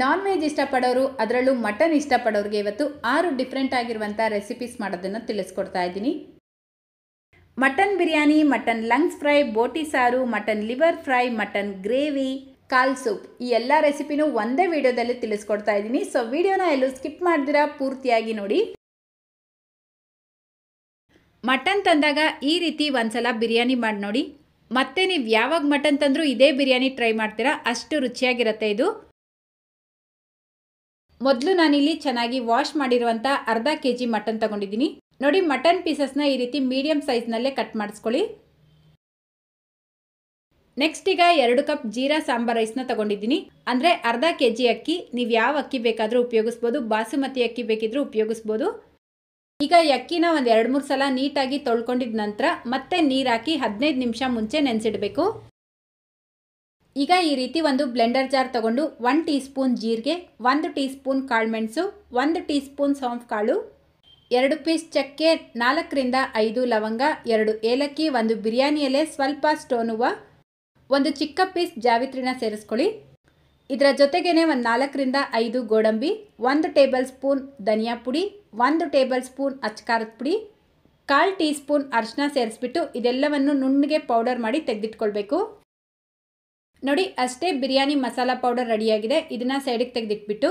non veg ಇಷ್ಟಪಡೋರು ಅದರಲ್ಲೂ mutton ಇಷ್ಟಪಡೋರಿಗೆ ಇವತ್ತು ಆರು ಡಿಫ್ರೆಂಟ್ ಆಗಿರುವಂಥ ರೆಸಿಪೀಸ್ ಮಾಡೋದನ್ನು ತಿಳಿಸ್ಕೊಡ್ತಾ ಇದ್ದೀನಿ mutton biryani mutton lungs fry ಬೋಟಿ ಸಾರು mutton liver fry mutton gravy ಕಾಲ್ ಸೂಪ್ ಈ ಎಲ್ಲ ರೆಸಿಪಿನೂ ಒಂದೇ ವಿಡಿಯೋದಲ್ಲಿ ತಿಳಿಸ್ಕೊಡ್ತಾ ಇದ್ದೀನಿ ಸೊ ವಿಡಿಯೋನ ಎಲ್ಲೂ ಸ್ಕಿಪ್ ಮಾಡ್ದಿರಾ ಪೂರ್ತಿಯಾಗಿ ನೋಡಿ ಮಟನ್ ತಂದಾಗ ಈ ರೀತಿ ಒಂದ್ಸಲ ಬಿರಿಯಾನಿ ಮಾಡಿ ನೋಡಿ ಮತ್ತೆ ನೀವು ಯಾವಾಗ ಮಟನ್ ತಂದರೂ ಇದೇ ಬಿರಿಯಾನಿ ಟ್ರೈ ಮಾಡ್ತೀರಾ ಅಷ್ಟು ರುಚಿಯಾಗಿರುತ್ತೆ ಇದು ಮೊದಲು ನಾನಿಲ್ಲಿ ಚೆನ್ನಾಗಿ ವಾಶ್ ಮಾಡಿರುವಂಥ ಅರ್ಧ ಕೆ ಜಿ ಮಟನ್ ತಗೊಂಡಿದ್ದೀನಿ ನೋಡಿ ಮಟನ್ ಪೀಸಸ್ನ ಈ ರೀತಿ ಮೀಡಿಯಮ್ ಸೈಜ್ನಲ್ಲೇ ಕಟ್ ಮಾಡಿಸ್ಕೊಳ್ಳಿ ನೆಕ್ಸ್ಟ್ ಈಗ ಎರಡು ಕಪ್ ಜೀರಾ ಸಾಂಬಾರ್ ರೈಸ್ನ ತಗೊಂಡಿದ್ದೀನಿ ಅಂದರೆ ಅರ್ಧ ಕೆ ಜಿ ಅಕ್ಕಿ ನೀವು ಯಾವ ಅಕ್ಕಿ ಬೇಕಾದರೂ ಉಪಯೋಗಿಸ್ಬೋದು ಬಾಸುಮತಿ ಅಕ್ಕಿ ಬೇಕಿದ್ರೂ ಉಪಯೋಗಿಸ್ಬೋದು ಈಗ ಅಕ್ಕಿನ ಒಂದು ಎರಡು ಮೂರು ಸಲ ನೀಟಾಗಿ ತೊಳ್ಕೊಂಡಿದ ನಂತರ ಮತ್ತೆ ನೀರು ಹಾಕಿ ಹದಿನೈದು ನಿಮಿಷ ಮುಂಚೆ ನೆನೆಸಿಡಬೇಕು ಈಗ ಈ ರೀತಿ ಒಂದು ಬ್ಲೆಂಡರ್ ಜಾರ್ ತಗೊಂಡು ಒನ್ ಟೀ ಸ್ಪೂನ್ ಜೀರಿಗೆ ಒಂದು ಟೀ ಸ್ಪೂನ್ ಕಾಳುಮೆಣಸು ಒಂದು ಟೀ ಸ್ಪೂನ್ ಕಾಳು ಎರಡು ಪೀಸ್ ಚಕ್ಕೆ ನಾಲ್ಕರಿಂದ ಐದು ಲವಂಗ ಎರಡು ಏಲಕ್ಕಿ ಒಂದು ಬಿರಿಯಾನಿ ಎಲೆ ಸ್ವಲ್ಪ ಸ್ಟೋನುವ ಒಂದು ಚಿಕ್ಕ ಪೀಸ್ ಜಾವಿತ್ರಿನ ಸೇರಿಸ್ಕೊಳ್ಳಿ ಇದರ ಜೊತೆಗೇನೆ ಒಂದು ನಾಲ್ಕರಿಂದ ಐದು ಗೋಡಂಬಿ ಒಂದು ಟೇಬಲ್ ಸ್ಪೂನ್ ಧನಿಯಾ ಪುಡಿ ಒಂದು ಟೇಬಲ್ ಸ್ಪೂನ್ ಅಚ್ಚಕಾರದ ಪುಡಿ ಕಾಲು ಟೀ ಸ್ಪೂನ್ ಅರ್ಶನ ಸೇರಿಸ್ಬಿಟ್ಟು ಇದೆಲ್ಲವನ್ನು ನುಣ್ಣಗೆ ಪೌಡರ್ ಮಾಡಿ ತೆಗೆದಿಟ್ಕೊಳ್ಬೇಕು ನೋಡಿ ಅಷ್ಟೇ ಬಿರಿಯಾನಿ ಮಸಾಲ ಪೌಡರ್ ರೆಡಿಯಾಗಿದೆ ಇದನ್ನು ಸೈಡಿಗೆ ತೆಗೆದಿಟ್ಬಿಟ್ಟು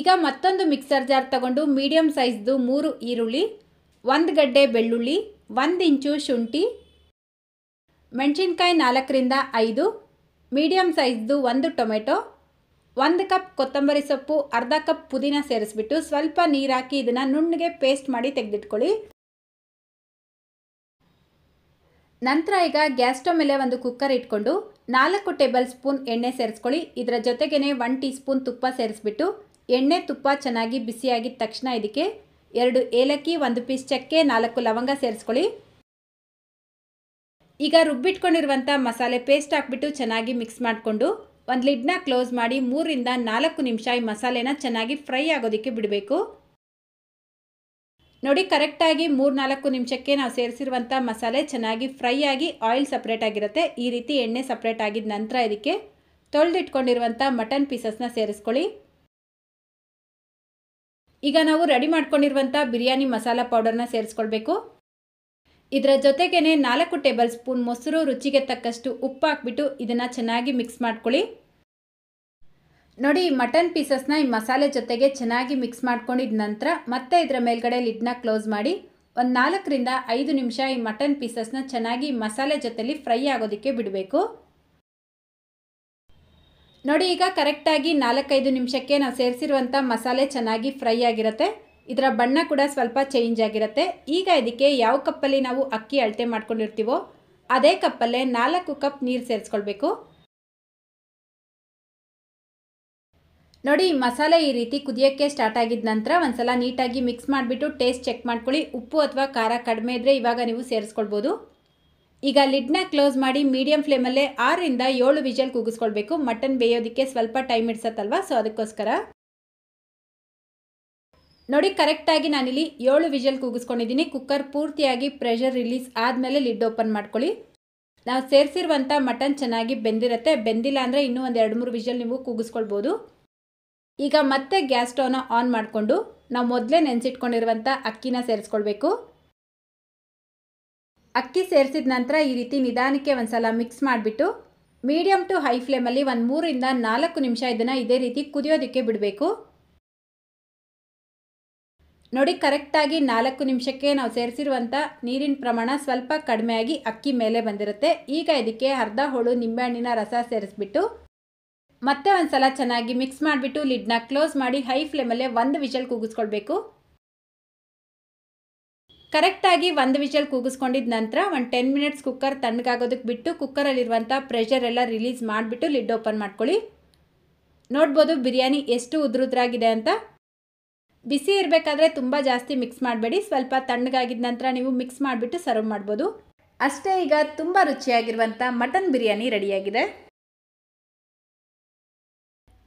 ಈಗ ಮತ್ತೊಂದು ಮಿಕ್ಸರ್ ಜಾರ್ ತಗೊಂಡು ಮೀಡಿಯಮ್ ಸೈಜ್ದು ಮೂರು ಈರುಳ್ಳಿ ಒಂದು ಗಡ್ಡೆ ಬೆಳ್ಳುಳ್ಳಿ ಒಂದು ಇಂಚು ಶುಂಠಿ ಮೆಣಸಿನ್ಕಾಯಿ ನಾಲ್ಕರಿಂದ ಐದು ಮೀಡಿಯಮ್ ಸೈಜ್ದು ಒಂದು ಟೊಮೆಟೊ ಒಂದು ಕಪ್ ಕೊತ್ತಂಬರಿ ಸೊಪ್ಪು ಅರ್ಧ ಕಪ್ ಪುದೀನ ಸೇರಿಸ್ಬಿಟ್ಟು ಸ್ವಲ್ಪ ನೀರಾಕಿ ಹಾಕಿ ಇದನ್ನು ನುಣ್ಣಗೆ ಪೇಸ್ಟ್ ಮಾಡಿ ತೆಗೆದಿಟ್ಕೊಳ್ಳಿ ನಂತರ ಈಗ ಗ್ಯಾಸ್ ಸ್ಟವ್ ಮೇಲೆ ಒಂದು ಕುಕ್ಕರ್ ಇಟ್ಕೊಂಡು ನಾಲ್ಕು ಟೇಬಲ್ ಸ್ಪೂನ್ ಎಣ್ಣೆ ಸೇರಿಸ್ಕೊಳ್ಳಿ ಇದರ ಜೊತೆಗೇ ಒನ್ ಟೀ ಸ್ಪೂನ್ ತುಪ್ಪ ಸೇರಿಸ್ಬಿಟ್ಟು ಎಣ್ಣೆ ತುಪ್ಪ ಚೆನ್ನಾಗಿ ಬಿಸಿಯಾಗಿದ್ದ ತಕ್ಷಣ ಇದಕ್ಕೆ ಎರಡು ಏಲಕ್ಕಿ ಒಂದು ಪೀಸ್ ಚಕ್ಕೆ ನಾಲ್ಕು ಲವಂಗ ಸೇರಿಸ್ಕೊಳ್ಳಿ ಈಗ ರುಬ್ಬಿಟ್ಕೊಂಡಿರುವಂಥ ಮಸಾಲೆ ಪೇಸ್ಟ್ ಹಾಕ್ಬಿಟ್ಟು ಚೆನ್ನಾಗಿ ಮಿಕ್ಸ್ ಮಾಡಿಕೊಂಡು ಒಂದು ಲಿಡ್ನ ಕ್ಲೋಸ್ ಮಾಡಿ ಮೂರಿಂದ ನಾಲ್ಕು ನಿಮಿಷ ಈ ಮಸಾಲೆನ ಚೆನ್ನಾಗಿ ಫ್ರೈ ಆಗೋದಕ್ಕೆ ಬಿಡಬೇಕು ನೋಡಿ ಕರೆಕ್ಟಾಗಿ ಮೂರು ನಾಲ್ಕು ನಿಮಿಷಕ್ಕೆ ನಾವು ಸೇರಿಸಿರುವಂಥ ಮಸಾಲೆ ಚೆನ್ನಾಗಿ ಫ್ರೈ ಆಗಿ ಆಯಿಲ್ ಸಪ್ರೇಟ್ ಆಗಿರುತ್ತೆ ಈ ರೀತಿ ಎಣ್ಣೆ ಸಪ್ರೇಟ್ ಆಗಿದ ನಂತರ ಇದಕ್ಕೆ ತೊಳೆದಿಟ್ಕೊಂಡಿರುವಂಥ ಮಟನ್ ಪೀಸಸ್ನ ಸೇರಿಸ್ಕೊಳ್ಳಿ ಈಗ ನಾವು ರೆಡಿ ಮಾಡ್ಕೊಂಡಿರುವಂಥ ಬಿರಿಯಾನಿ ಮಸಾಲ ಪೌಡರ್ನ ಸೇರಿಸ್ಕೊಳ್ಬೇಕು ಇದರ ಜೊತೆಗೇ ನಾಲ್ಕು ಟೇಬಲ್ ಸ್ಪೂನ್ ಮೊಸರು ರುಚಿಗೆ ತಕ್ಕಷ್ಟು ಉಪ್ಪು ಹಾಕ್ಬಿಟ್ಟು ಇದನ್ನು ಚೆನ್ನಾಗಿ ಮಿಕ್ಸ್ ಮಾಡ್ಕೊಳ್ಳಿ ನೋಡಿ ಈ ಮಟನ್ ಪೀಸಸ್ನ ಈ ಮಸಾಲೆ ಜೊತೆಗೆ ಚೆನ್ನಾಗಿ ಮಿಕ್ಸ್ ಮಾಡ್ಕೊಂಡಿದ್ದ ನಂತರ ಮತ್ತೆ ಇದರ ಮೇಲ್ಗಡೆ ಲಿಡ್ನ ಕ್ಲೋಸ್ ಮಾಡಿ ಒಂದು ನಾಲ್ಕರಿಂದ ಐದು ನಿಮಿಷ ಈ ಮಟನ್ ಪೀಸಸ್ನ ಚೆನ್ನಾಗಿ ಮಸಾಲೆ ಜೊತೆಲಿ ಫ್ರೈ ಆಗೋದಕ್ಕೆ ಬಿಡಬೇಕು ನೋಡಿ ಈಗ ಕರೆಕ್ಟಾಗಿ ನಾಲ್ಕೈದು ನಿಮಿಷಕ್ಕೆ ನಾವು ಸೇರಿಸಿರುವಂಥ ಮಸಾಲೆ ಚೆನ್ನಾಗಿ ಫ್ರೈ ಆಗಿರುತ್ತೆ ಇದರ ಬಣ್ಣ ಕೂಡ ಸ್ವಲ್ಪ ಚೇಂಜ್ ಆಗಿರುತ್ತೆ ಈಗ ಇದಕ್ಕೆ ಯಾವ ಕಪ್ಪಲ್ಲಿ ನಾವು ಅಕ್ಕಿ ಅಳತೆ ಮಾಡ್ಕೊಂಡಿರ್ತೀವೋ ಅದೇ ಕಪ್ಪಲ್ಲೇ ನಾಲ್ಕು ಕಪ್ ನೀರು ಸೇರಿಸ್ಕೊಳ್ಬೇಕು ನೋಡಿ ಮಸಾಲೆ ಈ ರೀತಿ ಕುದಿಯೋಕ್ಕೆ ಸ್ಟಾರ್ಟ್ ಆಗಿದ ನಂತರ ಒಂದ್ಸಲ ನೀಟಾಗಿ ಮಿಕ್ಸ್ ಮಾಡಿಬಿಟ್ಟು ಟೇಸ್ಟ್ ಚೆಕ್ ಮಾಡ್ಕೊಳ್ಳಿ ಉಪ್ಪು ಅಥವಾ ಖಾರ ಕಡಿಮೆ ಇದ್ದರೆ ಇವಾಗ ನೀವು ಸೇರಿಸ್ಕೊಳ್ಬೋದು ಈಗ ಲಿಡ್ನ ಕ್ಲೋಸ್ ಮಾಡಿ ಮೀಡಿಯಂ ಫ್ಲೇಮಲ್ಲೇ ಆರರಿಂದ ಏಳು ವಿಜಲ್ ಕೂಗಿಸ್ಕೊಳ್ಬೇಕು ಮಟನ್ ಬೇಯೋದಕ್ಕೆ ಸ್ವಲ್ಪ ಟೈಮ್ ಇಡ್ಸತ್ತಲ್ವಾ ಸೊ ಅದಕ್ಕೋಸ್ಕರ ನೋಡಿ ಕರೆಕ್ಟಾಗಿ ನಾನಿಲ್ಲಿ ಏಳು ವಿಜಲ್ ಕೂಗಿಸ್ಕೊಂಡಿದ್ದೀನಿ ಕುಕ್ಕರ್ ಪೂರ್ತಿಯಾಗಿ ಪ್ರೆಷರ್ ರಿಲೀಸ್ ಆದಮೇಲೆ ಲಿಡ್ ಓಪನ್ ಮಾಡ್ಕೊಳ್ಳಿ ನಾವು ಸೇರಿಸಿರುವಂಥ ಮಟನ್ ಚೆನ್ನಾಗಿ ಬೆಂದಿರುತ್ತೆ ಬೆಂದಿಲ್ಲ ಅಂದರೆ ಇನ್ನೂ ಒಂದು ಎರಡು ಮೂರು ವಿಜಲ್ ನೀವು ಕೂಗಿಸ್ಕೊಳ್ಬೋದು ಈಗ ಮತ್ತೆ ಗ್ಯಾಸ್ ಸ್ಟೋವ್ನ ಆನ್ ಮಾಡಿಕೊಂಡು ನಾವು ಮೊದಲೇ ನೆನೆಸಿಟ್ಕೊಂಡಿರುವಂಥ ಅಕ್ಕಿನ ಸೇರಿಸ್ಕೊಳ್ಬೇಕು ಅಕ್ಕಿ ಸೇರಿಸಿದ ನಂತರ ಈ ರೀತಿ ನಿಧಾನಕ್ಕೆ ಒಂದು ಸಲ ಮಿಕ್ಸ್ ಮಾಡಿಬಿಟ್ಟು ಮೀಡಿಯಮ್ ಟು ಹೈ ಫ್ಲೇಮಲ್ಲಿ ಒಂದು ಮೂರಿಂದ ನಾಲ್ಕು ನಿಮಿಷ ಇದನ್ನು ಇದೇ ರೀತಿ ಕುದಿಯೋದಕ್ಕೆ ಬಿಡಬೇಕು ನೋಡಿ ಕರೆಕ್ಟಾಗಿ ನಾಲ್ಕು ನಿಮಿಷಕ್ಕೆ ನಾವು ಸೇರಿಸಿರುವಂಥ ನೀರಿನ ಪ್ರಮಾಣ ಸ್ವಲ್ಪ ಕಡಿಮೆಯಾಗಿ ಅಕ್ಕಿ ಮೇಲೆ ಬಂದಿರುತ್ತೆ ಈಗ ಇದಕ್ಕೆ ಅರ್ಧ ಹೋಳು ನಿಂಬೆಹಣ್ಣಿನ ರಸ ಸೇರಿಸ್ಬಿಟ್ಟು ಮತ್ತೆ ಒಂದು ಸಲ ಚೆನ್ನಾಗಿ ಮಿಕ್ಸ್ ಮಾಡಿಬಿಟ್ಟು ಲಿಡ್ನ ಕ್ಲೋಸ್ ಮಾಡಿ ಹೈ ಫ್ಲೇಮಲ್ಲೇ ಒಂದು ವಿಷಲ್ ಕೂಗಿಸ್ಕೊಳ್ಬೇಕು ಕರೆಕ್ಟಾಗಿ ಒಂದು ವಿಷಲ್ ಕೂಗಿಸ್ಕೊಂಡಿದ್ದ ನಂತರ ಒಂದು ಟೆನ್ ಮಿನಿಟ್ಸ್ ಕುಕ್ಕರ್ ತಣ್ಣಗಾಗೋದಕ್ಕೆ ಬಿಟ್ಟು ಕುಕ್ಕರಲ್ಲಿರುವಂಥ ಪ್ರೆಷರ್ ಎಲ್ಲ ರಿಲೀಸ್ ಮಾಡಿಬಿಟ್ಟು ಲಿಡ್ ಓಪನ್ ಮಾಡ್ಕೊಳ್ಳಿ ನೋಡ್ಬೋದು ಬಿರಿಯಾನಿ ಎಷ್ಟು ಉದ್ರುದ್ರಾಗಿದೆ ಅಂತ ಬಿಸಿ ಇರಬೇಕಾದ್ರೆ ತುಂಬ ಜಾಸ್ತಿ ಮಿಕ್ಸ್ ಮಾಡಬೇಡಿ ಸ್ವಲ್ಪ ತಣ್ಣಗಾಗಿದ ನಂತರ ನೀವು ಮಿಕ್ಸ್ ಮಾಡಿಬಿಟ್ಟು ಸರ್ವ್ ಮಾಡ್ಬೋದು ಅಷ್ಟೇ ಈಗ ತುಂಬ ರುಚಿಯಾಗಿರುವಂಥ ಮಟನ್ ಬಿರಿಯಾನಿ ರೆಡಿಯಾಗಿದೆ